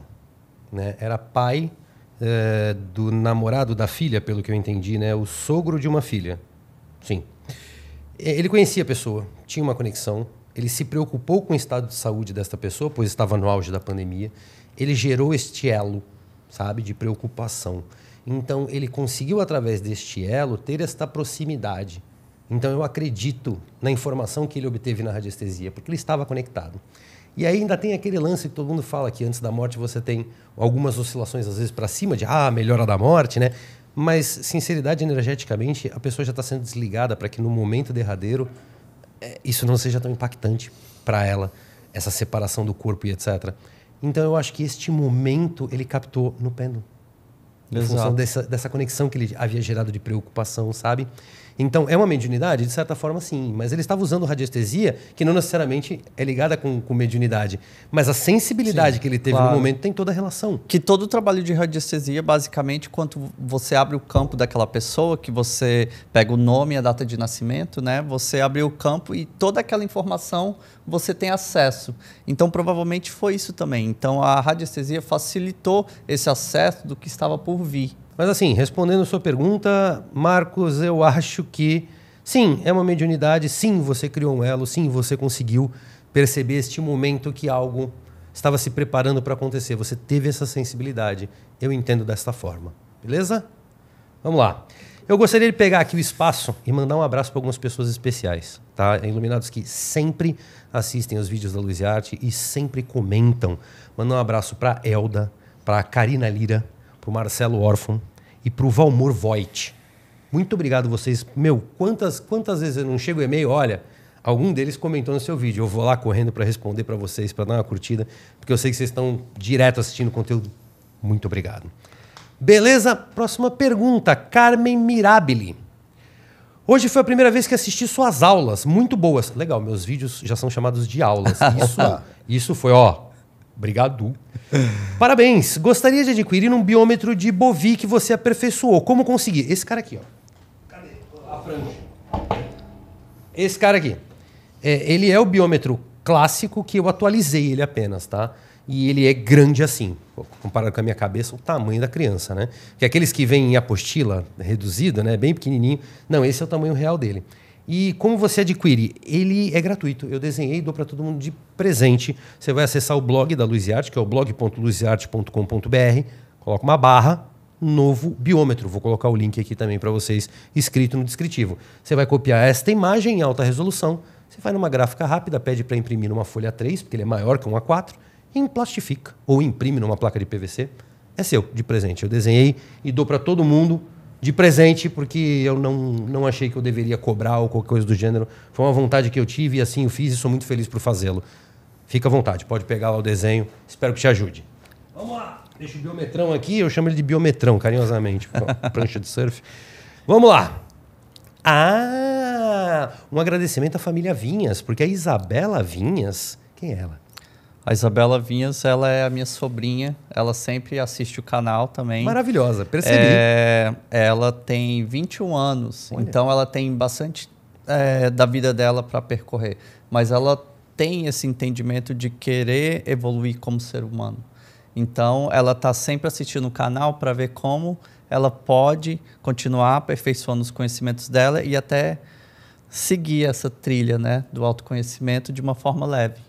Né? Era pai é, do namorado da filha, pelo que eu entendi, né? o sogro de uma filha. Sim. Ele conhecia a pessoa, tinha uma conexão, ele se preocupou com o estado de saúde desta pessoa, pois estava no auge da pandemia. Ele gerou este elo, sabe, de preocupação. Então, ele conseguiu, através deste elo, ter esta proximidade. Então eu acredito na informação que ele obteve na radiestesia, porque ele estava conectado. E aí ainda tem aquele lance que todo mundo fala que antes da morte você tem algumas oscilações às vezes para cima de ah, melhora da morte, né? Mas sinceridade energeticamente, a pessoa já está sendo desligada para que no momento derradeiro é, isso não seja tão impactante para ela, essa separação do corpo e etc. Então eu acho que este momento ele captou no pêndulo. Em Exato. função dessa, dessa conexão que ele havia gerado de preocupação, sabe? Então, é uma mediunidade? De certa forma, sim. Mas ele estava usando radiestesia, que não necessariamente é ligada com, com mediunidade. Mas a sensibilidade sim, que ele teve claro. no momento tem toda a relação. Que todo o trabalho de radiestesia, basicamente, quando você abre o campo daquela pessoa, que você pega o nome e a data de nascimento, né? Você abre o campo e toda aquela informação você tem acesso. Então, provavelmente foi isso também. Então, a radiestesia facilitou esse acesso do que estava por vir. Mas assim, respondendo a sua pergunta, Marcos, eu acho que sim, é uma mediunidade, sim, você criou um elo, sim, você conseguiu perceber este momento que algo estava se preparando para acontecer. Você teve essa sensibilidade. Eu entendo desta forma. Beleza? Vamos lá. Eu gostaria de pegar aqui o espaço e mandar um abraço para algumas pessoas especiais, tá? Iluminados que sempre assistem os vídeos da Luz e Arte e sempre comentam. Mandar um abraço para Elda, para Karina Lira, para o Marcelo Orfon e para o Valmor Voit. Muito obrigado vocês. Meu, quantas, quantas vezes eu não chego e-mail, olha, algum deles comentou no seu vídeo. Eu vou lá correndo para responder para vocês, para dar uma curtida, porque eu sei que vocês estão direto assistindo o conteúdo. Muito obrigado. Beleza? Próxima pergunta, Carmen Mirabili. Hoje foi a primeira vez que assisti suas aulas, muito boas. Legal, meus vídeos já são chamados de aulas. Isso, isso foi, ó, Obrigado. Parabéns. Gostaria de adquirir um biômetro de Bovi que você aperfeiçoou. Como conseguir? Esse cara aqui, ó. Cadê? A franja. Esse cara aqui. É, ele é o biômetro clássico que eu atualizei ele apenas, tá? E ele é grande assim, comparado com a minha cabeça, o tamanho da criança, né? Que é aqueles que vêm em apostila reduzida, né? Bem pequenininho. Não, esse é o tamanho real dele. E como você adquire? Ele é gratuito. Eu desenhei e dou para todo mundo de presente. Você vai acessar o blog da Luziarte, que é o blog.luziarte.com.br, coloca uma barra, novo biômetro. Vou colocar o link aqui também para vocês, escrito no descritivo. Você vai copiar esta imagem em alta resolução, você vai numa gráfica rápida, pede para imprimir numa folha 3, porque ele é maior que um A4, e emplastifica ou imprime numa placa de PVC. É seu, de presente. Eu desenhei e dou para todo mundo de presente, porque eu não, não achei que eu deveria cobrar ou qualquer coisa do gênero. Foi uma vontade que eu tive e assim eu fiz e sou muito feliz por fazê-lo. Fica à vontade, pode pegar lá o desenho. Espero que te ajude. Vamos lá! Deixa o biometrão aqui, eu chamo ele de biometrão, carinhosamente, prancha de surf. Vamos lá! Ah! Um agradecimento à família Vinhas, porque a Isabela Vinhas. Quem é ela? A Isabela Vinhas, ela é a minha sobrinha, ela sempre assiste o canal também. Maravilhosa, percebi. É, ela tem 21 anos, Olha. então ela tem bastante é, da vida dela para percorrer. Mas ela tem esse entendimento de querer evoluir como ser humano. Então, ela está sempre assistindo o canal para ver como ela pode continuar aperfeiçoando os conhecimentos dela e até seguir essa trilha né, do autoconhecimento de uma forma leve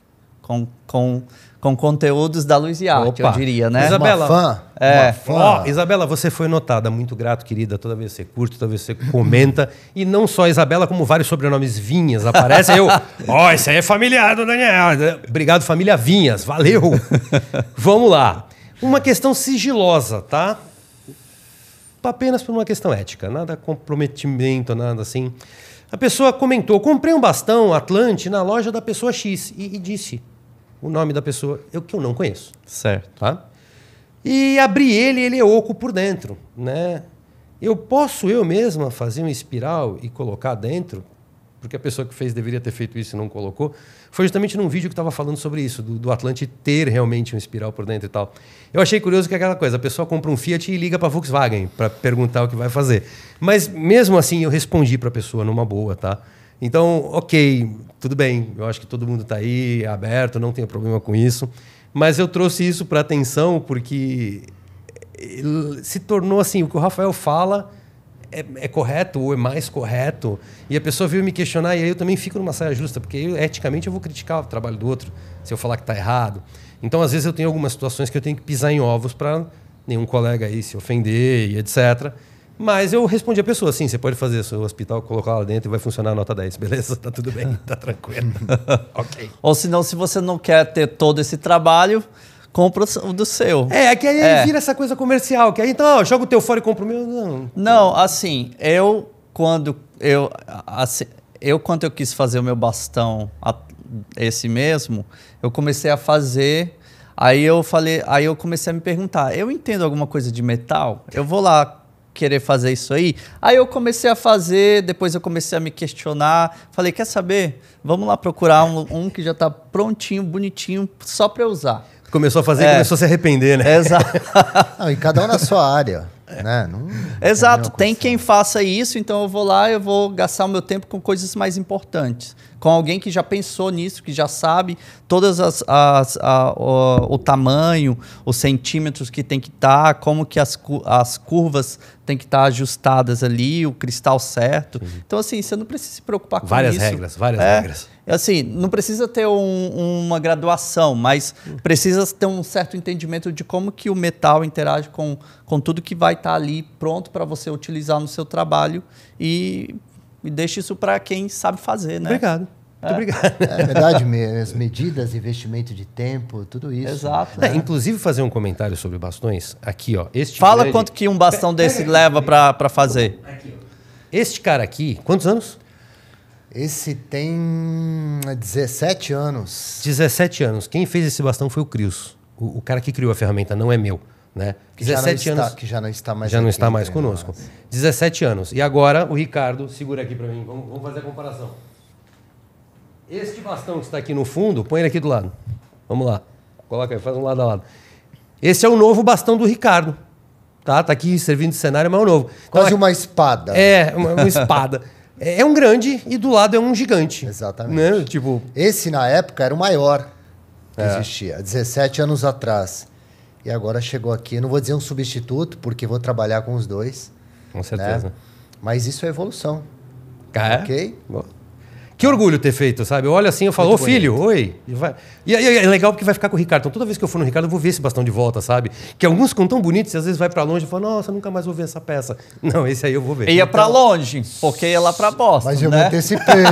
com, com, com conteúdos da Luiz eu diria, né? Isabela, uma fã. É. Uma fã. Oh, Isabela, você foi notada, muito grato, querida. Toda vez você curte, toda vez você comenta. e não só Isabela, como vários sobrenomes Vinhas aparecem. eu, ó, oh, isso aí é familiar do Daniel. Obrigado, família Vinhas. Valeu. Vamos lá. Uma questão sigilosa, tá? Apenas por uma questão ética, nada comprometimento, nada assim. A pessoa comentou: comprei um bastão Atlante na loja da pessoa X e, e disse: o nome da pessoa, eu, que eu não conheço. Certo. Tá? E abri ele, ele é oco por dentro, né? Eu posso eu mesma fazer um espiral e colocar dentro, porque a pessoa que fez deveria ter feito isso e não colocou. Foi justamente num vídeo que estava falando sobre isso, do, do Atlante ter realmente um espiral por dentro e tal. Eu achei curioso que é aquela coisa, a pessoa compra um Fiat e liga para a Volkswagen para perguntar o que vai fazer. Mas mesmo assim eu respondi para a pessoa numa boa, tá? Então, ok, tudo bem, eu acho que todo mundo está aí aberto, não tem problema com isso. Mas eu trouxe isso para atenção porque eh, se tornou assim, o que o Rafael fala é, é, correto ou é mais correto. E a pessoa veio me questionar e aí eu também fico numa saia justa, porque eu, eticamente eu vou criticar o trabalho do outro se eu falar que está errado. Então, às vezes, eu tenho algumas situações que eu tenho que pisar em ovos para nenhum colega aí se ofender e etc. Mas eu respondi a pessoa, sim, você pode fazer seu hospital, colocar lá dentro e vai funcionar a nota 10, beleza? Tá tudo bem, tá tranquilo. ok. Ou senão, se você não quer ter todo esse trabalho, compra o do seu. É, é, que aí é. vira essa coisa comercial, que aí então, ó, joga o teu fora e compra o meu. Não, não assim, eu quando eu assim, eu quando eu quis fazer o meu bastão a, esse mesmo, eu comecei a fazer Aí eu falei, aí eu comecei a me perguntar, eu entendo alguma coisa de metal? Eu vou lá querer fazer isso aí. Aí eu comecei a fazer, depois eu comecei a me questionar. Falei, quer saber? Vamos lá procurar um, um que já está prontinho, bonitinho, só para usar. Começou a fazer é. começou a se arrepender, né? Exato. Não, e cada um na sua área. Né? Não, é Exato, tem quem faça isso, então eu vou lá, eu vou gastar o meu tempo com coisas mais importantes com alguém que já pensou nisso, que já sabe todas as, as a, o, o, tamanho, os centímetros que tem que estar, tá, como que as, as curvas tem que estar tá ajustadas ali, o cristal certo. Uhum. Então assim, você não precisa se preocupar com várias isso. Várias regras, várias é, regras. É assim, não precisa ter um, uma graduação, mas precisa ter um certo entendimento de como que o metal interage com, com tudo que vai estar tá ali pronto para você utilizar no seu trabalho e e deixa isso para quem sabe fazer, né? Obrigado. Muito é. obrigado. É verdade, as medidas, investimento de tempo, tudo isso. Exato. Né? É, inclusive, fazer um comentário sobre bastões. Aqui, ó. Este Fala grande... quanto que um bastão desse leva para fazer. Aqui, ó. Este cara aqui, quantos anos? Esse tem 17 anos. 17 anos. Quem fez esse bastão foi o Crius. O, o cara que criou a ferramenta, não é meu. Né? 17 já anos. que já não está mais Já não está mais conosco. Nós. 17 anos. E agora o Ricardo, segura aqui para mim, vamos, vamos fazer a comparação. Este bastão que está aqui no fundo, põe ele aqui do lado. Vamos lá. Coloca aí, faz um lado a lado. Esse é o novo bastão do Ricardo. Tá, tá aqui servindo de cenário, mas é o novo. Então Quase então, uma espada. É, uma, uma espada. É, é um grande e do lado é um gigante. Exatamente. Né? Tipo... Esse, na época, era o maior que é. existia, 17 anos atrás. E agora chegou aqui, não vou dizer um substituto, porque vou trabalhar com os dois. Com né? certeza. Né? Mas isso é evolução. Ah, é? Ok? Boa. Que orgulho ter feito, sabe? Eu olho assim, eu falo, ô filho, oi. E, aí é legal porque vai ficar com o Ricardo. Então toda vez que eu for no Ricardo, eu vou ver esse bastão de volta, sabe? Que alguns ficam tão bonitos e às vezes vai para longe e fala, nossa, nunca mais vou ver essa peça. Não, esse aí eu vou ver. Ia então... para longe, porque ia lá para bosta. Mas eu né? me antecipei.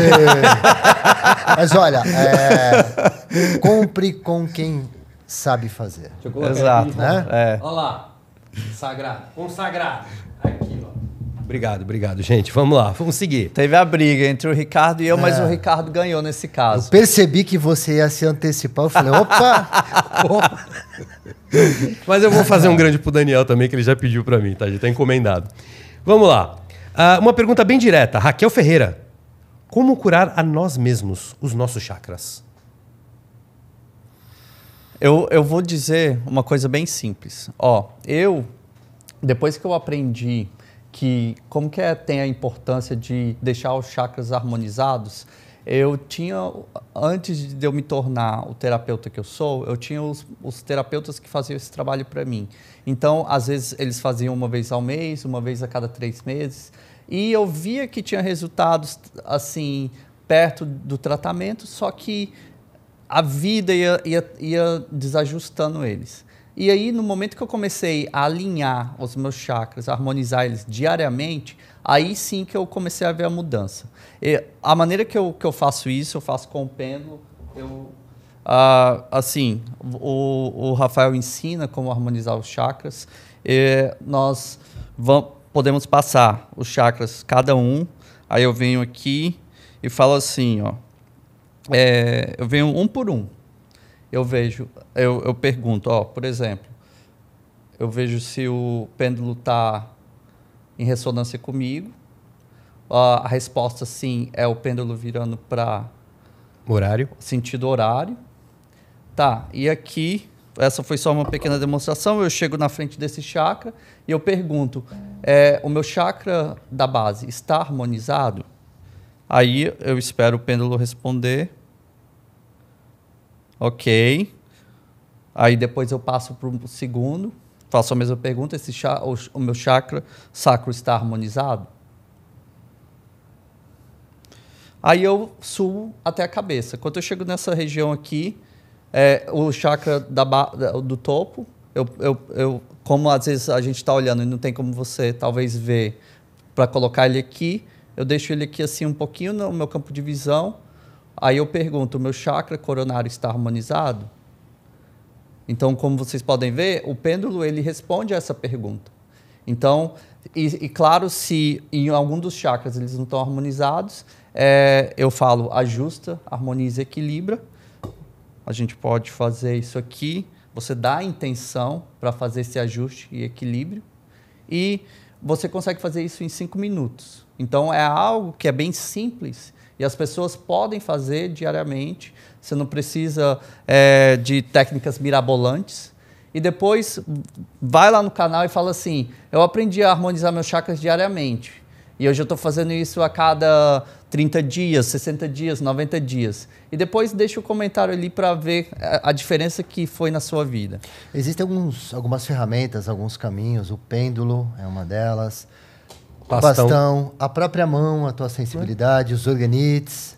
Mas olha, é... compre com quem sabe fazer. Exato. Né? É. Olha lá, sagrado, consagrado. Aqui, ó. Obrigado, obrigado, gente. Vamos lá, vamos seguir. Teve a briga entre o Ricardo e eu, é. mas o Ricardo ganhou nesse caso. Eu percebi que você ia se antecipar. Eu falei, opa! mas eu vou fazer um grande pro Daniel também, que ele já pediu para mim, tá? Já tá encomendado. Vamos lá. Uh, uma pergunta bem direta. Raquel Ferreira. Como curar a nós mesmos os nossos chakras? Eu, eu vou dizer uma coisa bem simples. Ó, eu, depois que eu aprendi que como que é, tem a importância de deixar os chakras harmonizados. Eu tinha, antes de eu me tornar o terapeuta que eu sou, eu tinha os, os terapeutas que faziam esse trabalho para mim. Então, às vezes, eles faziam uma vez ao mês, uma vez a cada três meses. E eu via que tinha resultados, assim, perto do tratamento, só que a vida ia, ia, ia desajustando eles. E aí, no momento que eu comecei a alinhar os meus chakras, harmonizar eles diariamente, aí sim que eu comecei a ver a mudança. E a maneira que eu, que eu faço isso, eu faço com o pêndulo, eu. Uh, assim, o, o Rafael ensina como harmonizar os chakras. nós vamos, podemos passar os chakras cada um. Aí eu venho aqui e falo assim, ó. É, eu venho um por um eu vejo, eu, eu pergunto, ó, por exemplo, eu vejo se o pêndulo está em ressonância comigo. a resposta sim é o pêndulo virando para horário, sentido horário. Tá. E aqui essa foi só uma pequena demonstração. Eu chego na frente desse chakra e eu pergunto: é, o meu chakra da base está harmonizado? Aí eu espero o pêndulo responder. Ok. Aí depois eu passo para o segundo, faço a mesma pergunta: esse o, meu chakra sacro está harmonizado? Aí eu subo até a cabeça. Quando eu chego nessa região aqui, é, o chakra da, do topo, eu, eu, eu, como às vezes a gente está olhando e não tem como você talvez ver para colocar ele aqui, eu deixo ele aqui assim um pouquinho no meu campo de visão Aí eu pergunto, meu chakra coronário está harmonizado? Então, como vocês podem ver, o pêndulo ele responde a essa pergunta. Então, e, e claro, se em algum dos chakras eles não estão harmonizados, é, eu falo ajusta, harmoniza, equilibra. A gente pode fazer isso aqui. Você dá a intenção para fazer esse ajuste e equilíbrio. E você consegue fazer isso em cinco minutos. Então, é algo que é bem simples e as pessoas podem fazer diariamente, você não precisa é, de técnicas mirabolantes. E depois vai lá no canal e fala assim: eu aprendi a harmonizar meus chakras diariamente. E hoje eu estou fazendo isso a cada 30 dias, 60 dias, 90 dias. E depois deixa o um comentário ali para ver é, a diferença que foi na sua vida. Existem alguns, algumas ferramentas, alguns caminhos. O pêndulo é uma delas bastão. bastão, a própria mão, a tua sensibilidade, os organites.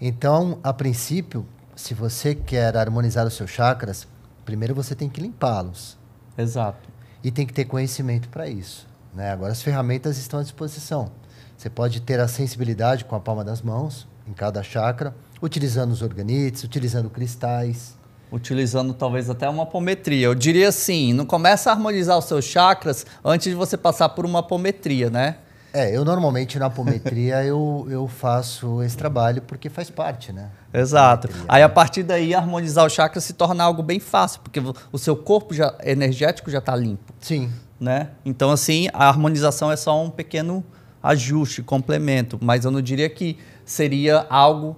Então, a princípio, se você quer harmonizar os seus chakras, primeiro você tem que limpá-los. Exato. E tem que ter conhecimento para isso. Né? Agora, as ferramentas estão à disposição. Você pode ter a sensibilidade com a palma das mãos, em cada chakra, utilizando os organites, utilizando cristais utilizando talvez até uma apometria. Eu diria assim, não começa a harmonizar os seus chakras antes de você passar por uma apometria, né? É, eu normalmente na apometria eu, eu faço esse trabalho porque faz parte, né? Exato. Aí a né? partir daí harmonizar os chakras se torna algo bem fácil, porque o seu corpo já, energético já está limpo. Sim. Né? Então assim, a harmonização é só um pequeno ajuste, complemento, mas eu não diria que seria algo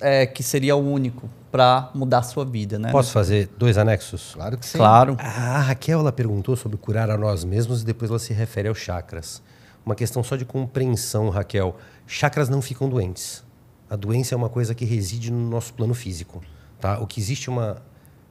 é, que seria único para mudar a sua vida, né? Posso fazer dois anexos? Claro que sim. Claro. Ah, a Raquel ela perguntou sobre curar a nós mesmos e depois ela se refere aos chakras. Uma questão só de compreensão, Raquel. Chakras não ficam doentes. A doença é uma coisa que reside no nosso plano físico, tá? O que existe é uma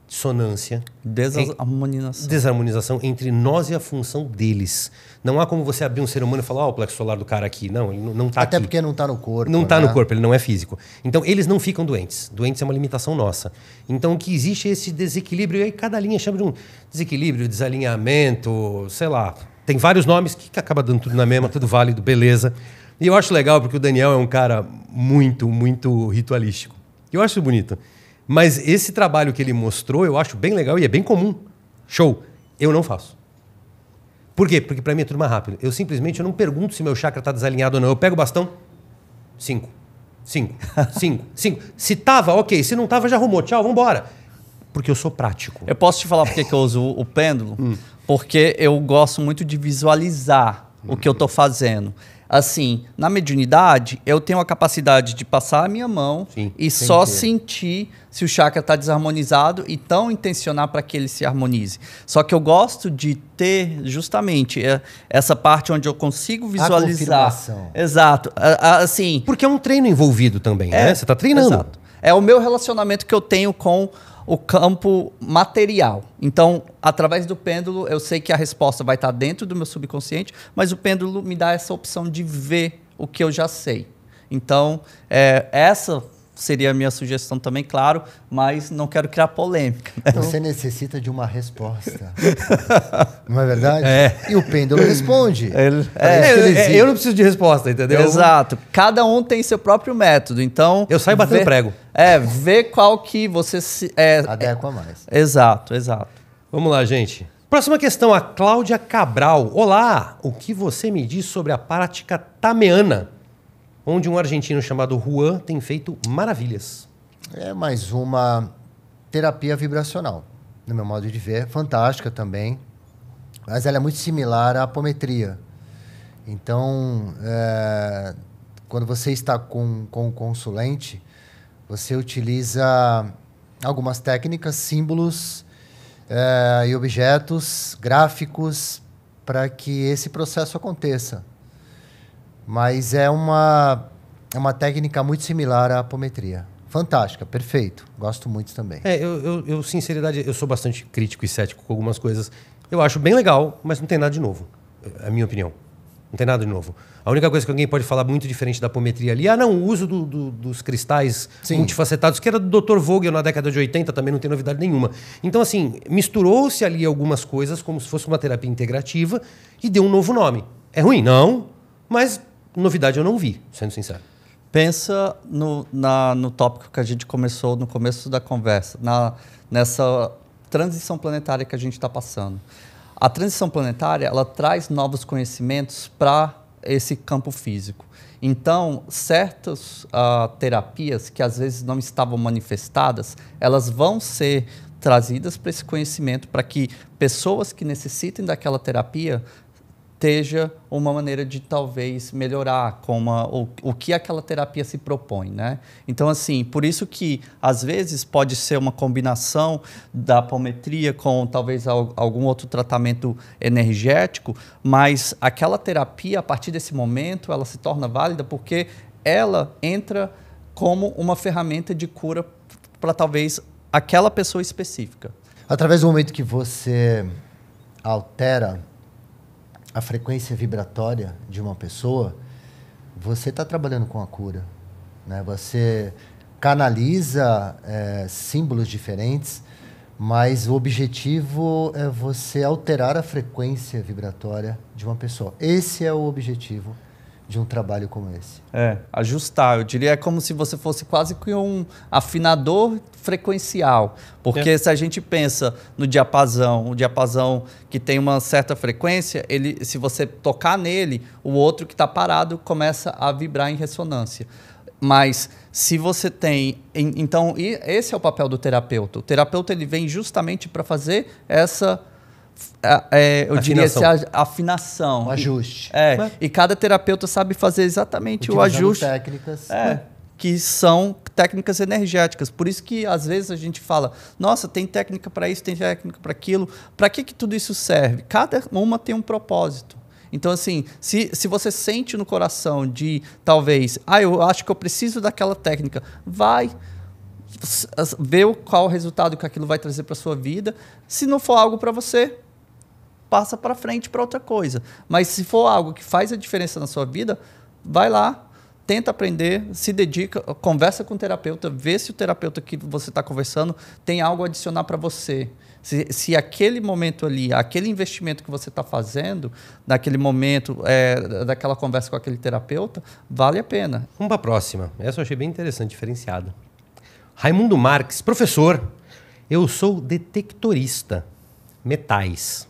dissonância, desarmonização. Em, desarmonização entre nós e a função deles. Não há como você abrir um ser humano e falar, ó, oh, o plexo solar do cara aqui. Não, ele não está aqui. Até porque não está no corpo. Não está né? no corpo, ele não é físico. Então, eles não ficam doentes. Doentes é uma limitação nossa. Então, que existe é esse desequilíbrio, e aí cada linha chama de um desequilíbrio, desalinhamento, sei lá. Tem vários nomes que acaba dando tudo na mesma, tudo válido, beleza. E eu acho legal porque o Daniel é um cara muito, muito ritualístico. Eu acho bonito. Mas esse trabalho que ele mostrou eu acho bem legal e é bem comum. Show. Eu não faço. Por quê? Porque para mim é tudo mais rápido. Eu simplesmente eu não pergunto se meu chakra está desalinhado ou não. Eu pego o bastão, cinco, cinco, cinco, cinco. Se tava, ok. Se não tava, já arrumou. Tchau, vambora. Porque eu sou prático. Eu posso te falar por que eu uso o pêndulo? Hum. Porque eu gosto muito de visualizar hum. o que eu estou fazendo. Assim, na mediunidade, eu tenho a capacidade de passar a minha mão Sim, e só sentir se o chakra está desarmonizado e tão intencionar para que ele se harmonize. Só que eu gosto de ter justamente é, essa parte onde eu consigo visualizar. A Exato. Assim. Porque é um treino envolvido também, é, né? Você está treinando. Exato. É o meu relacionamento que eu tenho com o campo material. Então, através do pêndulo, eu sei que a resposta vai estar dentro do meu subconsciente, mas o pêndulo me dá essa opção de ver o que eu já sei. Então, é, essa seria a minha sugestão também, claro, mas não quero criar polêmica. Né? Você então necessita de uma resposta. não é verdade? É. E o pêndulo responde. É, ele, é, eu, é, eu não preciso de resposta, entendeu? Exato. Cada um tem seu próprio método. Então. Eu saio batendo vê, prego. É, vê qual que você se. É, é Adequa mais. Exato, exato. Vamos lá, gente. Próxima questão, a Cláudia Cabral. Olá, o que você me diz sobre a prática tameana? onde um argentino chamado Juan tem feito maravilhas. É mais uma terapia vibracional, no meu modo de ver, fantástica também, mas ela é muito similar à apometria. Então, é, quando você está com, com o consulente, você utiliza algumas técnicas, símbolos é, e objetos gráficos para que esse processo aconteça. Mas é uma, é uma técnica muito similar à apometria. Fantástica, perfeito. Gosto muito também. É, eu, eu, eu, sinceridade, eu sou bastante crítico e cético com algumas coisas. Eu acho bem legal, mas não tem nada de novo. É, é a minha opinião. Não tem nada de novo. A única coisa que alguém pode falar muito diferente da apometria ali, ah, não, o uso do, do, dos cristais Sim. multifacetados, que era do Dr. Vogel na década de 80, também não tem novidade nenhuma. Então, assim, misturou-se ali algumas coisas como se fosse uma terapia integrativa e deu um novo nome. É ruim? Não. Mas novidade eu não vi, sendo sincero. Pensa no, na, no tópico que a gente começou no começo da conversa, na, nessa transição planetária que a gente está passando. A transição planetária ela traz novos conhecimentos para esse campo físico. Então, certas uh, terapias que às vezes não estavam manifestadas, elas vão ser trazidas para esse conhecimento para que pessoas que necessitem daquela terapia esteja uma maneira de talvez melhorar como o, o que aquela terapia se propõe, né? Então, assim, por isso que às vezes pode ser uma combinação da palmetria com talvez algum outro tratamento energético, mas aquela terapia, a partir desse momento, ela se torna válida porque ela entra como uma ferramenta de cura para talvez aquela pessoa específica. Através do momento que você altera a frequência vibratória de uma pessoa, você está trabalhando com a cura. Né? Você canaliza é, símbolos diferentes, mas o objetivo é você alterar a frequência vibratória de uma pessoa. Esse é o objetivo de um trabalho como esse. É, ajustar. Eu diria é como se você fosse quase que um afinador frequencial. Porque é. se a gente pensa no diapasão, o diapasão que tem uma certa frequência, ele, se você tocar nele, o outro que está parado começa a vibrar em ressonância. Mas se você tem. Então, esse é o papel do terapeuta. O terapeuta ele vem justamente para fazer essa é, eu afinação. diria se a, afinação. O ajuste. É, e cada terapeuta sabe fazer exatamente o ajuste. técnicas. É, que são técnicas energéticas. Por isso que às vezes a gente fala, nossa, tem técnica para isso, tem técnica para aquilo. Para que, que tudo isso serve? Cada uma tem um propósito. Então, assim, se, se você sente no coração de talvez, ah, eu acho que eu preciso daquela técnica, vai ver qual o resultado que aquilo vai trazer para sua vida. Se não for algo para você, passa para frente para outra coisa. Mas se for algo que faz a diferença na sua vida, vai lá, tenta aprender, se dedica, conversa com o terapeuta, vê se o terapeuta que você está conversando tem algo a adicionar para você. Se, se, aquele momento ali, aquele investimento que você está fazendo, naquele momento, é, daquela conversa com aquele terapeuta, vale a pena. Vamos para a próxima. Essa eu achei bem interessante, diferenciada. Raimundo Marques, professor, eu sou detectorista. Metais.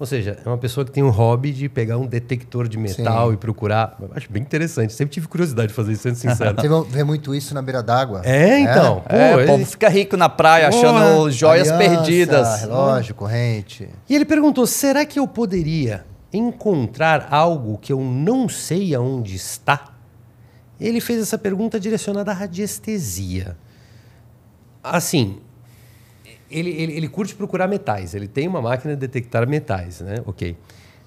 Ou seja, é uma pessoa que tem um hobby de pegar um detector de metal Sim. e procurar. Acho bem interessante. Sempre tive curiosidade de fazer isso, sendo sincero. Você vê muito isso na beira d'água. É, então. É, Pô, é, ele... o povo fica rico na praia Pô, achando é. joias Aliança, perdidas. Relógio, corrente. E ele perguntou: será que eu poderia encontrar algo que eu não sei aonde está? Ele fez essa pergunta direcionada à radiestesia. Assim, ele, ele, ele, curte procurar metais. Ele tem uma máquina de detectar metais, né? Ok.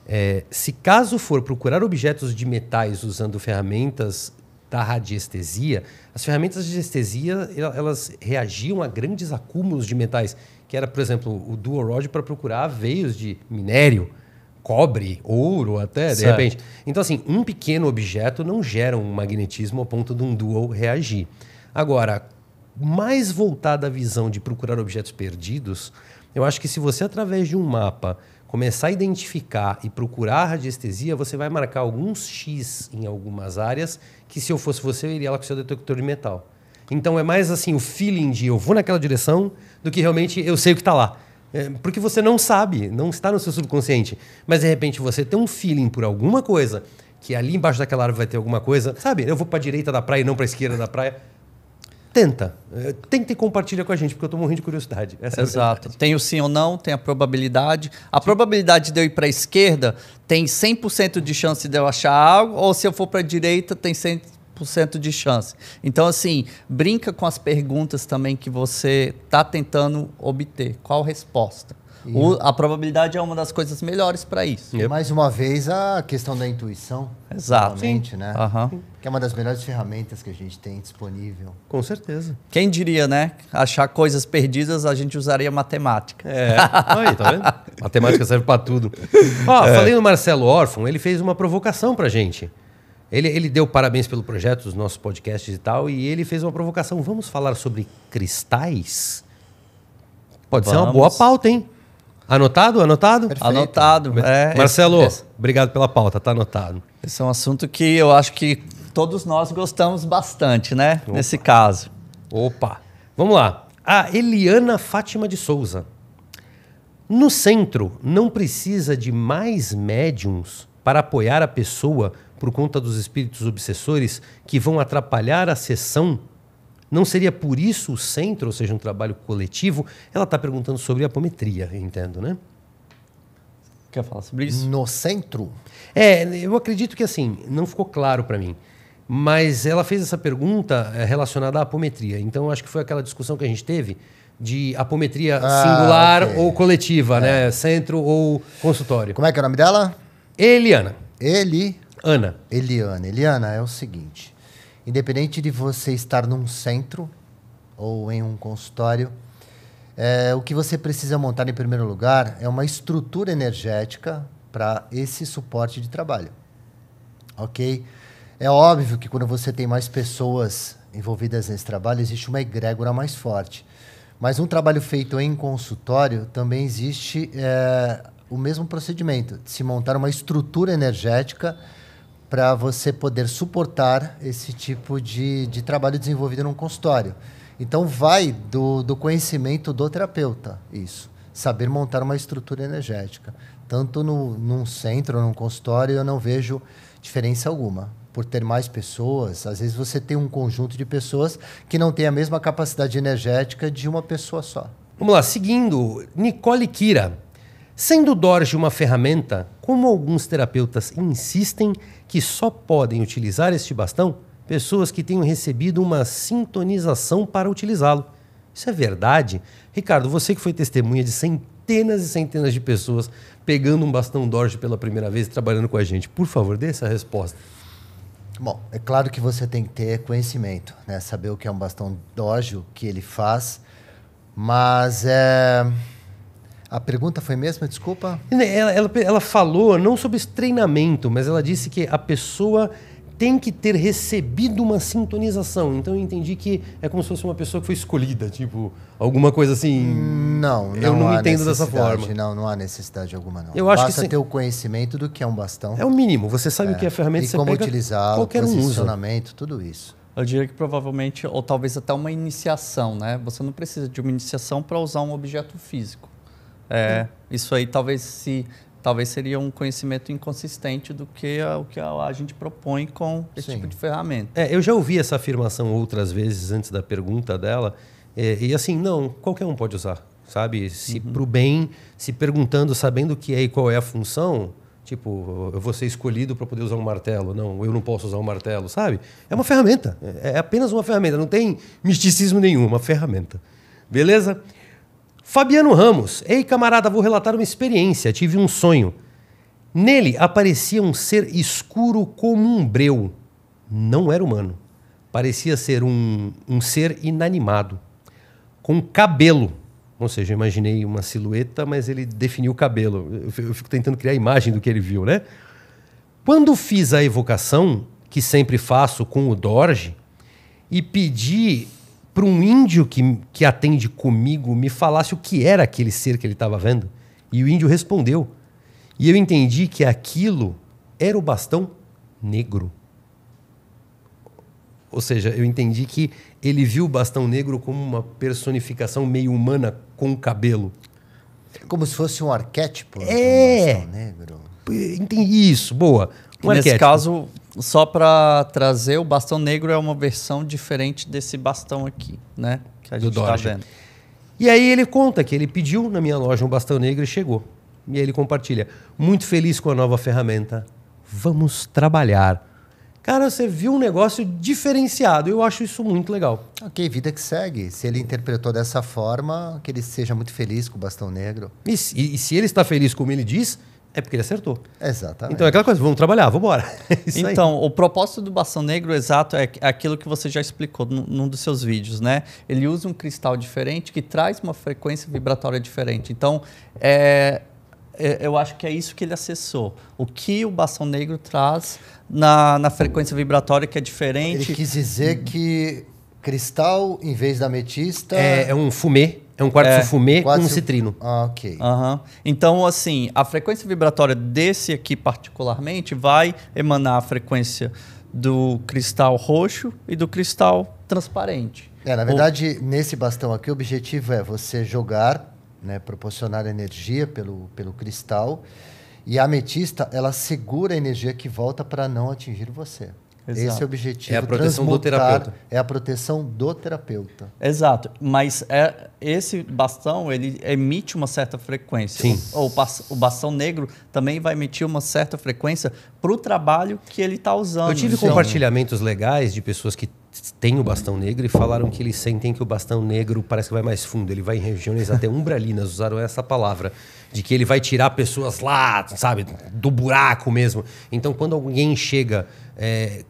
É, se caso for procurar objetos de metais usando ferramentas da radiestesia, as ferramentas de estesia elas reagiam a grandes acúmulos de metais, que era, por exemplo, o dual rod para procurar veios de minério, cobre, ouro, até de repente. Então, assim, um pequeno objeto não gera um magnetismo ao ponto de um dual reagir. Agora, mais voltada à visão de procurar objetos perdidos, eu acho que se você, através de um mapa, começar a identificar e procurar a radiestesia, você vai marcar alguns X em algumas áreas que, se eu fosse você, eu iria lá com seu detector de metal. Então é mais assim o feeling de eu vou naquela direção do que realmente eu sei o que está lá. É, porque você não sabe, não está no seu subconsciente. Mas de repente você tem um feeling por alguma coisa, que ali embaixo daquela árvore vai ter alguma coisa. Sabe, eu vou para a direita da praia e não para a esquerda da praia. Tenta. É, Tenta e compartilha com a gente, porque eu estou morrendo de curiosidade. Essa é Exato. É tem o sim ou não, tem a probabilidade. A sim. probabilidade de eu ir para a esquerda tem 100% de chance de eu achar algo, ou se eu for para a direita, tem cento de chance. Então, assim, brinca com as perguntas também que você está tentando obter. Qual resposta? O, a probabilidade é uma das coisas melhores para isso. E mais uma vez, a questão da intuição. Exato. né? Uhum. Que é uma das melhores ferramentas que a gente tem disponível. Com certeza. Quem diria, né? Achar coisas perdidas, a gente usaria matemática. É. Aí, tá vendo? matemática serve para tudo. Ó, é. falei no Marcelo Órfão, ele fez uma provocação a gente. Ele, ele deu parabéns pelo projeto, dos nossos podcasts e tal, e ele fez uma provocação. Vamos falar sobre cristais? Pode Vamos. ser uma boa pauta, hein? Anotado? Anotado? Perfeito. Anotado. É, né? Marcelo, esse, obrigado pela pauta, tá anotado. Esse é um assunto que eu acho que todos nós gostamos bastante, né? Opa. Nesse caso. Opa! Vamos lá. A Eliana Fátima de Souza. No centro, não precisa de mais médiums para apoiar a pessoa por conta dos espíritos obsessores que vão atrapalhar a sessão? Não seria por isso o centro, ou seja, um trabalho coletivo? Ela está perguntando sobre apometria, entendo, né? Quer falar sobre isso? No centro? É, eu acredito que assim, não ficou claro para mim. Mas ela fez essa pergunta eh, relacionada à apometria. Então, acho que foi aquela discussão que a gente teve de apometria ah, singular okay. ou coletiva, né? é. né? Centro ou consultório. Como é que é o nome dela? Eliana. Eli. Ana. Eliana. Eliana, é o seguinte: independente de você estar num centro ou em um consultório, é, o que você precisa montar em primeiro lugar é uma estrutura energética para esse suporte de trabalho. Ok? É óbvio que quando você tem mais pessoas envolvidas nesse trabalho, existe uma egrégora mais forte. Mas um trabalho feito em consultório também existe é, o mesmo procedimento, de se montar uma estrutura energética para você poder suportar esse tipo de, de trabalho desenvolvido num consultório. Então, vai do, do conhecimento do terapeuta, isso. Saber montar uma estrutura energética. Tanto no, num centro, num consultório, eu não vejo diferença alguma. Por ter mais pessoas, às vezes você tem um conjunto de pessoas que não tem a mesma capacidade energética de uma pessoa só. Vamos lá, seguindo, Nicole Kira. Sendo o DORGE uma ferramenta, como alguns terapeutas insistem que só podem utilizar este bastão pessoas que tenham recebido uma sintonização para utilizá-lo. Isso é verdade? Ricardo, você que foi testemunha de centenas e centenas de pessoas pegando um bastão Dorge pela primeira vez e trabalhando com a gente, por favor, dê essa resposta. Bom, é claro que você tem que ter conhecimento, né? saber o que é um bastão Dorge, o que ele faz, mas é a pergunta foi mesmo, desculpa? Né, ela, ela, ela falou não sobre treinamento, mas ela disse que a pessoa tem que ter recebido uma sintonização. Então eu entendi que é como se fosse uma pessoa que foi escolhida, tipo, alguma coisa assim. Não, não eu não entendo dessa forma. Não, não há necessidade alguma não. Eu acho Basta que ter o conhecimento do que é um bastão. É o mínimo, você sabe é. o que é a ferramenta, e você como utilizar, o posicionamento, tudo isso. Eu diria que provavelmente ou talvez até uma iniciação, né? Você não precisa de uma iniciação para usar um objeto físico. É, isso aí talvez se talvez seria um conhecimento inconsistente do que a, o que a, a, gente propõe com esse Sim. tipo de ferramenta. É, eu já ouvi essa afirmação outras vezes antes da pergunta dela. É, e assim, não, qualquer um pode usar, sabe? Se uhum. o bem, se perguntando, sabendo o que é e qual é a função, tipo, eu vou ser escolhido para poder usar um martelo. Não, eu não posso usar um martelo, sabe? É uma ferramenta. É, é apenas uma ferramenta. Não tem misticismo nenhum, é uma ferramenta. Beleza? Fabiano Ramos. Ei, camarada, vou relatar uma experiência. Tive um sonho. Nele aparecia um ser escuro como um breu. Não era humano. Parecia ser um, um ser inanimado. Com cabelo. Ou seja, imaginei uma silhueta, mas ele definiu o cabelo. Eu fico tentando criar a imagem do que ele viu, né? Quando fiz a evocação, que sempre faço com o Dorje, e pedi para um índio que, que atende comigo me falasse o que era aquele ser que ele estava vendo. E o índio respondeu. E eu entendi que aquilo era o bastão negro. Ou seja, eu entendi que ele viu o bastão negro como uma personificação meio humana com cabelo. Como se fosse um arquétipo. Né, é. Um bastão negro. Entendi isso, boa. Um nesse caso, só para trazer, o bastão negro é uma versão diferente desse bastão aqui, né? Que a gente está vendo. E aí ele conta que ele pediu na minha loja um bastão negro e chegou. E aí ele compartilha. Muito feliz com a nova ferramenta. Vamos trabalhar. Cara, você viu um negócio diferenciado. Eu acho isso muito legal. Ok, vida que segue. Se ele interpretou dessa forma, que ele seja muito feliz com o bastão negro. E, e, e se ele está feliz como ele diz, é porque ele acertou. Exatamente. Então é aquela coisa, vamos trabalhar, vamos embora. É então, aí. o propósito do Bação Negro exato é, é aquilo que você já explicou num, dos seus vídeos, né? Ele usa um cristal diferente que traz uma frequência vibratória diferente. Então, é, é, eu acho que é isso que ele acessou. O que o Bação Negro traz na, na frequência vibratória que é diferente. Ele quis dizer que cristal, em vez da ametista... É, é um fumê é um quarto é, fumê com citrino. Ah, ok. Uhum. Então, assim, a frequência vibratória desse aqui particularmente vai emanar a frequência do cristal roxo e do cristal transparente. É, na verdade, o... nesse bastão aqui, o objetivo é você jogar, né, proporcionar energia pelo, pelo cristal. E a ametista, ela segura a energia que volta para não atingir você. Exato. Esse é o objetivo. É a proteção do terapeuta. É a proteção do terapeuta. Exato. Mas é, esse bastão, ele emite uma certa frequência. Sim. O, o bastão negro também vai emitir uma certa frequência para o trabalho que ele está usando. Eu tive então, compartilhamentos legais de pessoas que têm o bastão negro e falaram que eles sentem que o bastão negro parece que vai mais fundo. Ele vai em regiões até umbralinas, usaram essa palavra de que ele vai tirar pessoas lá, sabe, do buraco mesmo. Então, quando alguém chega é,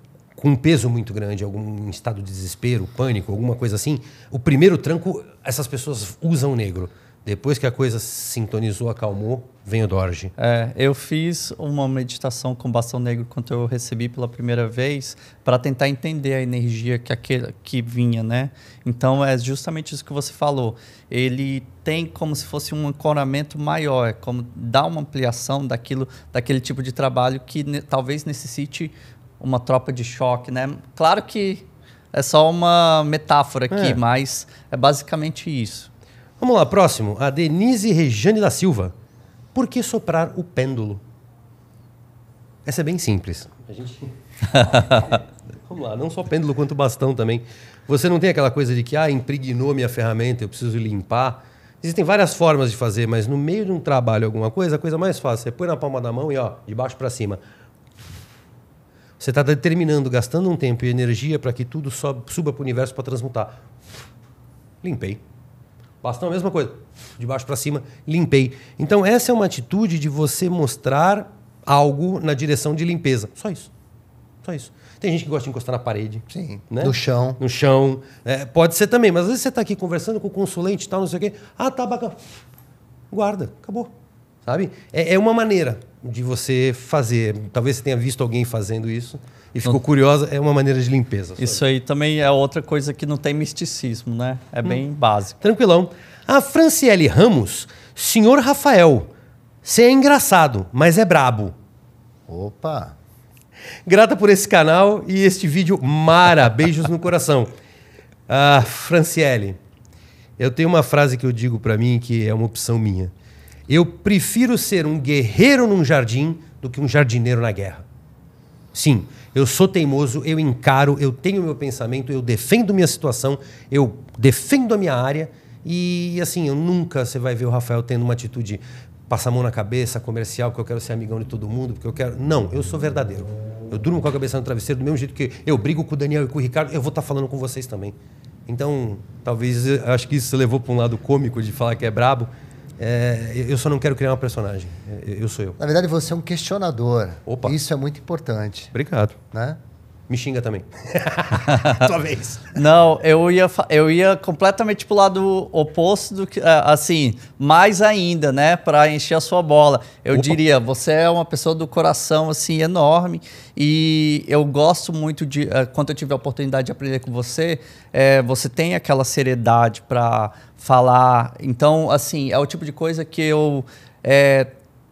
com um peso muito grande, algum estado de desespero, pânico, alguma coisa assim, o primeiro tranco, essas pessoas usam o negro. Depois que a coisa sintonizou, acalmou, vem o Dorje. É, eu fiz uma meditação com bastão negro quando eu recebi pela primeira vez, para tentar entender a energia que aquele que vinha, né? Então é justamente isso que você falou. Ele tem como se fosse um ancoramento maior, é como dar uma ampliação daquilo, daquele tipo de trabalho que ne, talvez necessite uma tropa de choque, né? Claro que é só uma metáfora aqui, é. mas é basicamente isso. Vamos lá, próximo. A Denise Rejane da Silva. Por que soprar o pêndulo? Essa é bem simples. A gente. Vamos lá, não só pêndulo quanto bastão também. Você não tem aquela coisa de que, ah, impregnou minha ferramenta, eu preciso limpar. Existem várias formas de fazer, mas no meio de um trabalho, alguma coisa, a coisa mais fácil é pôr na palma da mão e, ó, de baixo para cima. Você está determinando, gastando um tempo e energia para que tudo suba para o universo para transmutar. Limpei. Bastão, a mesma coisa. De baixo para cima, limpei. Então, essa é uma atitude de você mostrar algo na direção de limpeza. Só isso. Só isso. Tem gente que gosta de encostar na parede. Sim. Né? No chão. No chão. É, pode ser também, mas às vezes você está aqui conversando com o consulente e tal, não sei o quê. Ah, tá, bacana. Guarda, acabou. Sabe? É, é uma maneira de você fazer. Talvez você tenha visto alguém fazendo isso e ficou não... curiosa, é uma maneira de limpeza. Isso aí também é outra coisa que não tem misticismo, né? É hum. bem básico. Tranquilão. A Franciele Ramos, senhor Rafael, você é engraçado, mas é brabo. Opa! Grata por esse canal e este vídeo mara. Beijos no coração. Ah, Franciele, eu tenho uma frase que eu digo para mim que é uma opção minha. Eu prefiro ser um guerreiro num jardim do que um jardineiro na guerra. Sim, eu sou teimoso, eu encaro, eu tenho meu pensamento, eu defendo minha situação, eu defendo a minha área e assim, eu nunca você vai ver o Rafael tendo uma atitude passar a mão na cabeça, comercial, porque eu quero ser amigão de todo mundo, porque eu quero. Não, eu sou verdadeiro. Eu durmo com a cabeça no travesseiro do mesmo jeito que eu brigo com o Daniel e com o Ricardo, eu vou estar tá falando com vocês também. Então, talvez, acho que isso levou para um lado cômico de falar que é brabo, é, eu só não quero criar uma personagem. É, eu sou eu. Na verdade, você é um questionador. Opa. Isso é muito importante. Obrigado. Né? Me xinga também. vez. Não, eu ia, eu ia completamente pro lado oposto do que. É, assim, mais ainda, né? Para encher a sua bola. Eu Opa. diria, você é uma pessoa do coração, assim, enorme. E eu gosto muito de. É, quando eu tive a oportunidade de aprender com você, é, você tem aquela seriedade para falar. Então, assim, é o tipo de coisa que eu. É,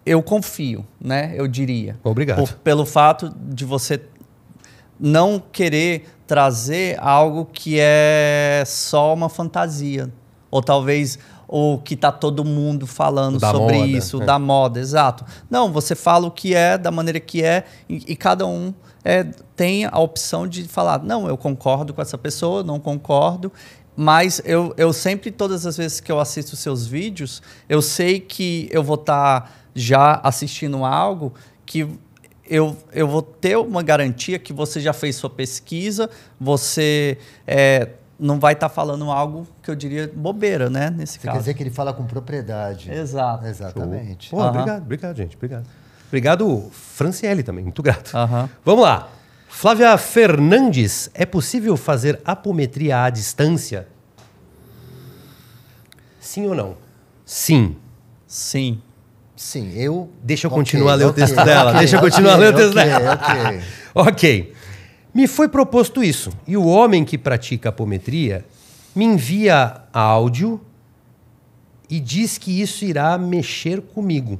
eu confio, né? Eu diria. Obrigado. Por, pelo fato de você não querer trazer algo que é só uma fantasia. Ou talvez o que está todo mundo falando sobre moda, isso, é. da moda, exato. Não, você fala o que é, da maneira que é, e, e cada um é, tem a opção de falar: não, eu concordo com essa pessoa, não concordo. Mas eu, eu sempre, todas as vezes que eu assisto seus vídeos, eu sei que eu vou estar tá já assistindo algo que eu, eu vou ter uma garantia que você já fez sua pesquisa, você é, não vai estar tá falando algo que eu diria bobeira, né? Nesse você caso. Quer dizer que ele fala com propriedade. Exato. Exatamente. Pô, uhum. Obrigado, obrigado, gente. Obrigado. Obrigado, Franciele, também. Muito grato. Uhum. Vamos lá. Flávia Fernandes, é possível fazer apometria à distância? Sim ou não? Sim. Sim. Sim, eu. Deixa eu continuar okay, a ler o texto okay, dela. Deixa eu continuar a ler o texto dela. ok. Me foi proposto isso. E o homem que pratica apometria me envia áudio e diz que isso irá mexer comigo.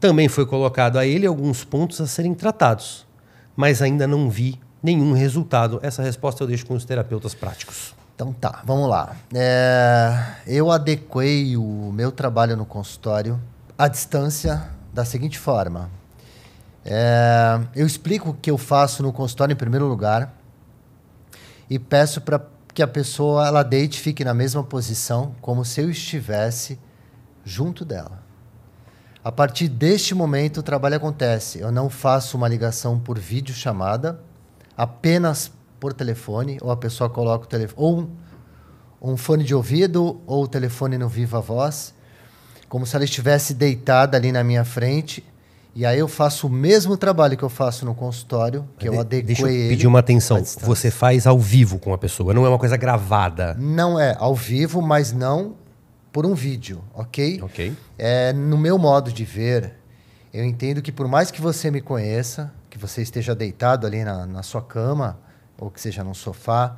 Também foi colocado a ele alguns pontos a serem tratados, mas ainda não vi nenhum resultado. Essa resposta eu deixo com os terapeutas práticos. Então tá, vamos lá. É, eu adequei o meu trabalho no consultório à distância da seguinte forma. É, eu explico o que eu faço no consultório em primeiro lugar e peço para que a pessoa ela deite fique na mesma posição como se eu estivesse junto dela. A partir deste momento o trabalho acontece. Eu não faço uma ligação por vídeo chamada, apenas por telefone ou a pessoa coloca o telefone ou um, fone de ouvido ou o telefone no viva voz como se ela estivesse deitada ali na minha frente. E aí eu faço o mesmo trabalho que eu faço no consultório, que eu adequei. Deixa eu pedir uma atenção. Você faz ao vivo com a pessoa, não é uma coisa gravada. Não é ao vivo, mas não por um vídeo, ok? Ok. É, no meu modo de ver, eu entendo que por mais que você me conheça, que você esteja deitado ali na, na sua cama, ou que seja num sofá,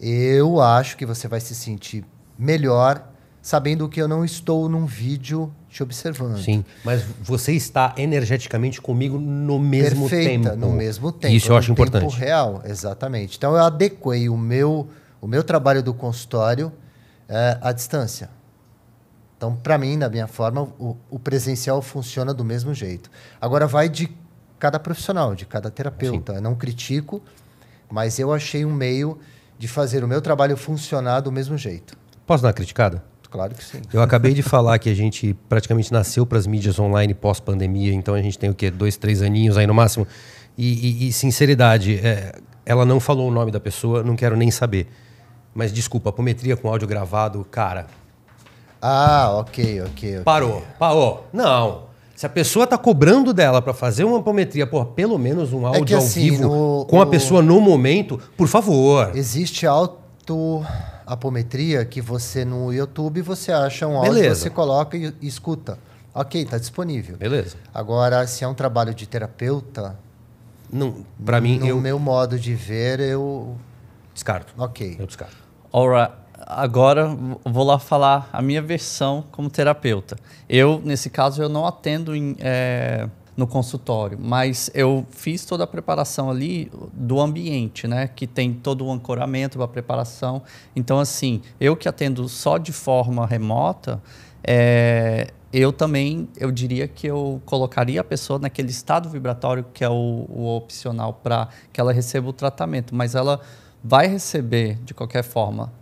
eu acho que você vai se sentir melhor sabendo que eu não estou num vídeo te observando. Sim, mas você está energeticamente comigo no mesmo Perfeita, tempo. no mesmo tempo. Isso eu acho importante. Tempo real, exatamente. Então eu adequei o meu o meu trabalho do consultório é, à distância. Então, para mim, na minha forma, o, o, presencial funciona do mesmo jeito. Agora vai de cada profissional, de cada terapeuta. Eu não critico, mas eu achei um meio de fazer o meu trabalho funcionar do mesmo jeito. Posso dar uma criticada? claro que sim. Eu acabei de falar que a gente praticamente nasceu para as mídias online pós-pandemia, então a gente tem o quê? Dois, três aninhos aí no máximo. E, e, e sinceridade, é, ela não falou o nome da pessoa, não quero nem saber. Mas desculpa, apometria com áudio gravado, cara. Ah, ok, ok. okay. Parou, parou. Não. Se a pessoa está cobrando dela para fazer uma apometria, por pelo menos um é áudio é que, ao assim, vivo no, com a pessoa no momento, por favor. Existe auto apometria que você no YouTube você acha um áudio, você coloca e escuta. Ok, está disponível. Beleza. Agora, se é um trabalho de terapeuta, não, para mim no eu... meu modo de ver eu descarto. Ok. Eu descarto. Ora, agora vou lá falar a minha versão como terapeuta. Eu nesse caso eu não atendo em é no consultório, mas eu fiz toda a preparação ali do ambiente, né, que tem todo o ancoramento para preparação. Então, assim, eu que atendo só de forma remota, é, eu também, eu diria que eu colocaria a pessoa naquele estado vibratório que é o, o opcional para que ela receba o tratamento, mas ela vai receber de qualquer forma.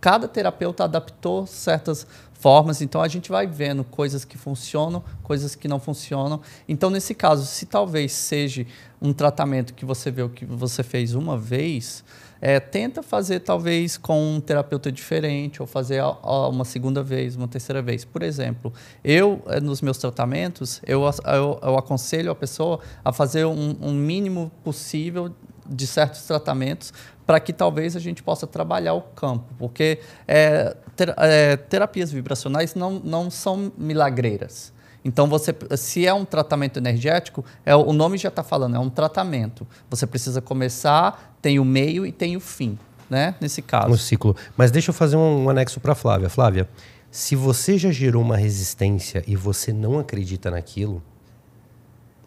Cada terapeuta adaptou certas formas. Então a gente vai vendo coisas que funcionam, coisas que não funcionam. Então nesse caso, se talvez seja um tratamento que você vê o que você fez uma vez, é, tenta fazer talvez com um terapeuta diferente ou fazer a, a, uma segunda vez, uma terceira vez. Por exemplo, eu eh, nos meus tratamentos eu, eu, eu aconselho a pessoa a fazer um, um mínimo possível de certos tratamentos para que talvez a gente possa trabalhar o campo, porque é, ter, é, terapias vibracionais não, não são milagreiras. Então, você, se é um tratamento energético, é, o nome já está falando, é um tratamento. Você precisa começar, tem o meio e tem o fim, né? Nesse caso. Um ciclo. Mas deixa eu fazer um, um anexo para Flávia. Flávia, se você já gerou uma resistência e você não acredita naquilo,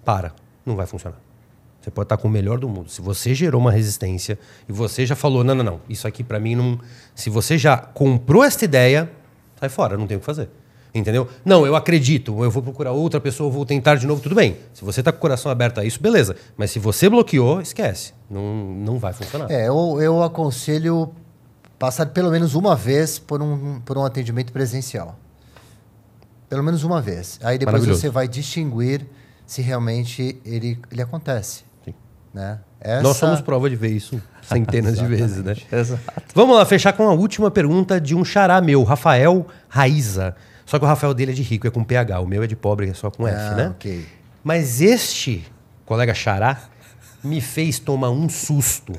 para, não vai funcionar. Você pode estar com o melhor do mundo. Se você gerou uma resistência e você já falou, não, não, não, isso aqui para mim não. Se você já comprou esta ideia, sai fora, não tem o que fazer. Entendeu? Não, eu acredito, eu vou procurar outra pessoa, vou tentar de novo, tudo bem. Se você está com o coração aberto a isso, beleza. Mas se você bloqueou, esquece. Não, não vai funcionar. É, eu, eu aconselho passar pelo menos uma vez por um, por um atendimento presencial. Pelo menos uma vez. Aí depois você vai distinguir se realmente ele, ele acontece. Né? Essa... Nós somos prova de ver isso centenas de vezes, né? Exato. Vamos lá, fechar com a última pergunta de um xará meu, Rafael Raiza. Só que o Rafael dele é de rico, é com PH, o meu é de pobre, é só com F, ah, né? Mas este colega xará me fez tomar um susto,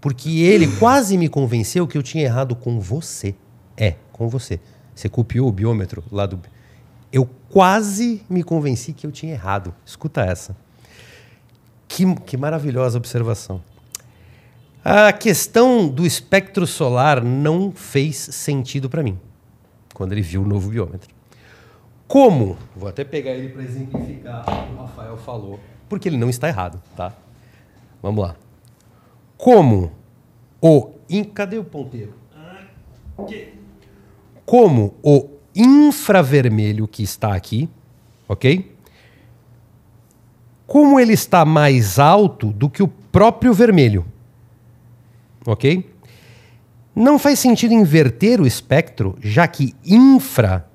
porque ele quase me convenceu que eu tinha errado com você. É, com você. Você copiou o biômetro lá do. Eu quase me convenci que eu tinha errado. Escuta essa. Que, que maravilhosa observação. A questão do espectro solar não fez sentido para mim quando ele viu o novo biômetro. Como? Vou até pegar ele para exemplificar o que o Rafael falou, porque ele não está errado, tá? Vamos lá. Como o. In... Cadê o ponteiro? Como o infravermelho que está aqui, ok? como ele está mais alto do que o próprio vermelho. Ok? Não faz sentido inverter o espectro, já que infra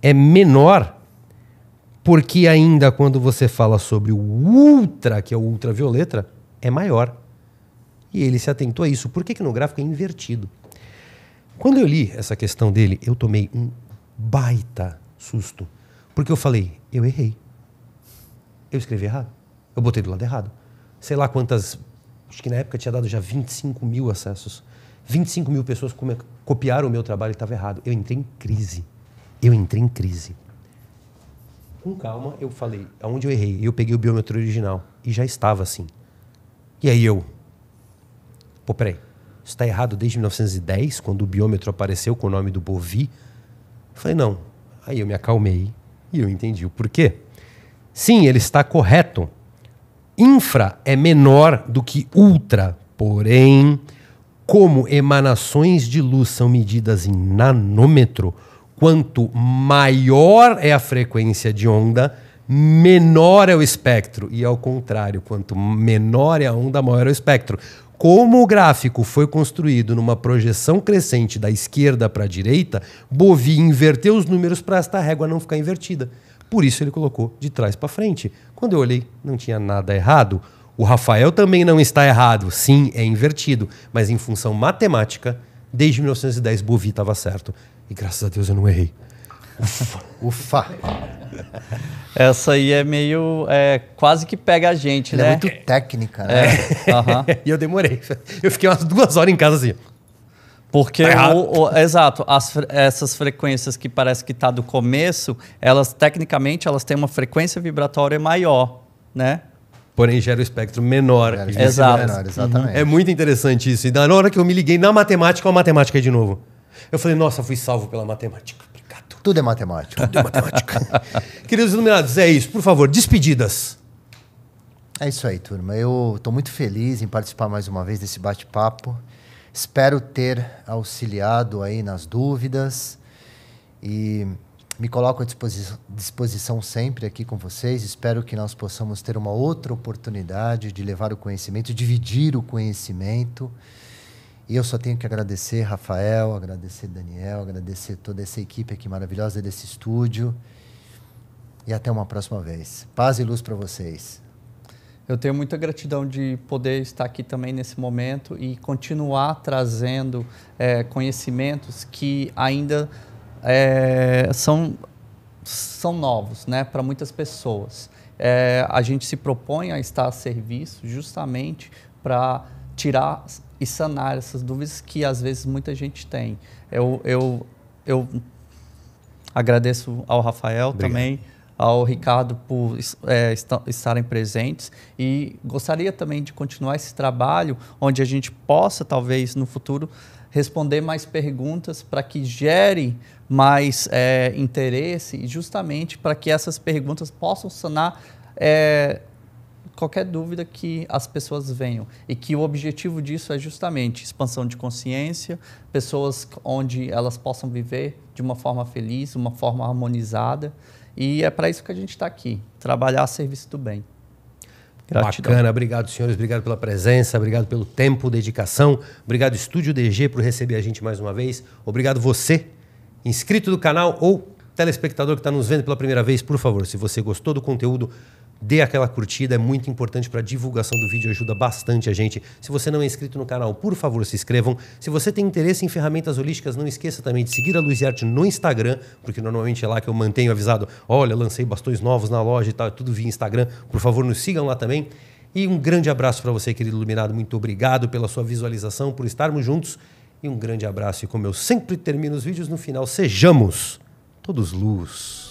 é menor, porque ainda quando você fala sobre o ultra, que é o ultravioleta, é maior. E ele se atentou a isso. Por que, que no gráfico é invertido? Quando eu li essa questão dele, eu tomei um baita susto. Porque eu falei, eu errei. Eu escrevi errado. Eu botei do lado errado. Sei lá quantas. Acho que na época tinha dado já 25 mil acessos. 25 mil pessoas copiaram o meu trabalho e estava errado. Eu entrei em crise. Eu entrei em crise. Com calma, eu falei aonde eu errei. Eu peguei o biômetro original e já estava assim. E aí eu. Pô, peraí. Isso está errado desde 1910, quando o biômetro apareceu com o nome do Bovi. falei, não. Aí eu me acalmei e eu entendi o porquê. Sim, ele está correto. Infra é menor do que ultra, porém, como emanações de luz são medidas em nanômetro, quanto maior é a frequência de onda, menor é o espectro. E ao contrário, quanto menor é a onda, maior é o espectro. Como o gráfico foi construído numa projeção crescente da esquerda para a direita, Bovi inverteu os números para esta régua não ficar invertida. Por isso ele colocou de trás para frente. Quando eu olhei, não tinha nada errado. O Rafael também não está errado. Sim, é invertido, mas em função matemática, desde 1910 Bovi estava certo. E graças a Deus eu não errei. Ufa. Ufa. Essa aí é meio. É, quase que pega a gente, Ela é né? É muito técnica, né? É. Uhum. e eu demorei. Eu fiquei umas duas horas em casa assim. Porque, tá o, o, exato, as, essas frequências que parece que está do começo, elas, tecnicamente, elas têm uma frequência vibratória maior, né? porém gera o um espectro menor. É, Exato. Menor, exatamente. Uhum. É muito interessante isso. E na hora que eu me liguei na matemática, a matemática de novo. Eu falei, nossa, fui salvo pela matemática. Obrigado. Tudo é matemática. Tudo é matemática. Queridos iluminados, é isso. Por favor, despedidas. É isso aí, turma. Eu estou muito feliz em participar mais uma vez desse bate-papo. Espero ter auxiliado aí nas dúvidas e me coloco à disposi disposição sempre aqui com vocês. Espero que nós possamos ter uma outra oportunidade de levar o conhecimento, dividir o conhecimento. E eu só tenho que agradecer Rafael, agradecer Daniel, agradecer toda essa equipe aqui maravilhosa desse estúdio. E até uma próxima vez. Paz e luz para vocês. Eu tenho muita gratidão de poder estar aqui também nesse momento e continuar trazendo é, conhecimentos que ainda é, são, são novos né, para muitas pessoas. É, a gente se propõe a estar a serviço justamente para tirar e sanar essas dúvidas que às vezes muita gente tem. Eu, eu, eu agradeço ao Rafael Obrigado. também ao Ricardo por é, estarem presentes e gostaria também de continuar esse trabalho onde a gente possa, talvez no futuro, responder mais perguntas para que gere mais é, interesse e justamente para que essas perguntas possam sanar é, qualquer dúvida que as pessoas venham. E que o objetivo disso é justamente expansão de consciência, pessoas onde elas possam viver de uma forma feliz, uma forma harmonizada. E é para isso que a gente está aqui, trabalhar a serviço do bem. Gratidão. Bacana, obrigado senhores, obrigado pela presença, obrigado pelo tempo, dedicação, obrigado Estúdio DG por receber a gente mais uma vez, obrigado você, inscrito do canal ou telespectador que está nos vendo pela primeira vez, por favor, se você gostou do conteúdo, Dê aquela curtida, é muito importante para a divulgação do vídeo, ajuda bastante a gente. Se você não é inscrito no canal, por favor, se inscrevam. Se você tem interesse em ferramentas holísticas, não esqueça também de seguir a Luz e Arte no Instagram, porque normalmente é lá que eu mantenho avisado. Olha, lancei bastões novos na loja e tal, é tudo via Instagram. Por favor, nos sigam lá também. E um grande abraço para você, querido iluminado. Muito obrigado pela sua visualização, por estarmos juntos. E um grande abraço. E como eu sempre termino os vídeos, no final, sejamos todos luz.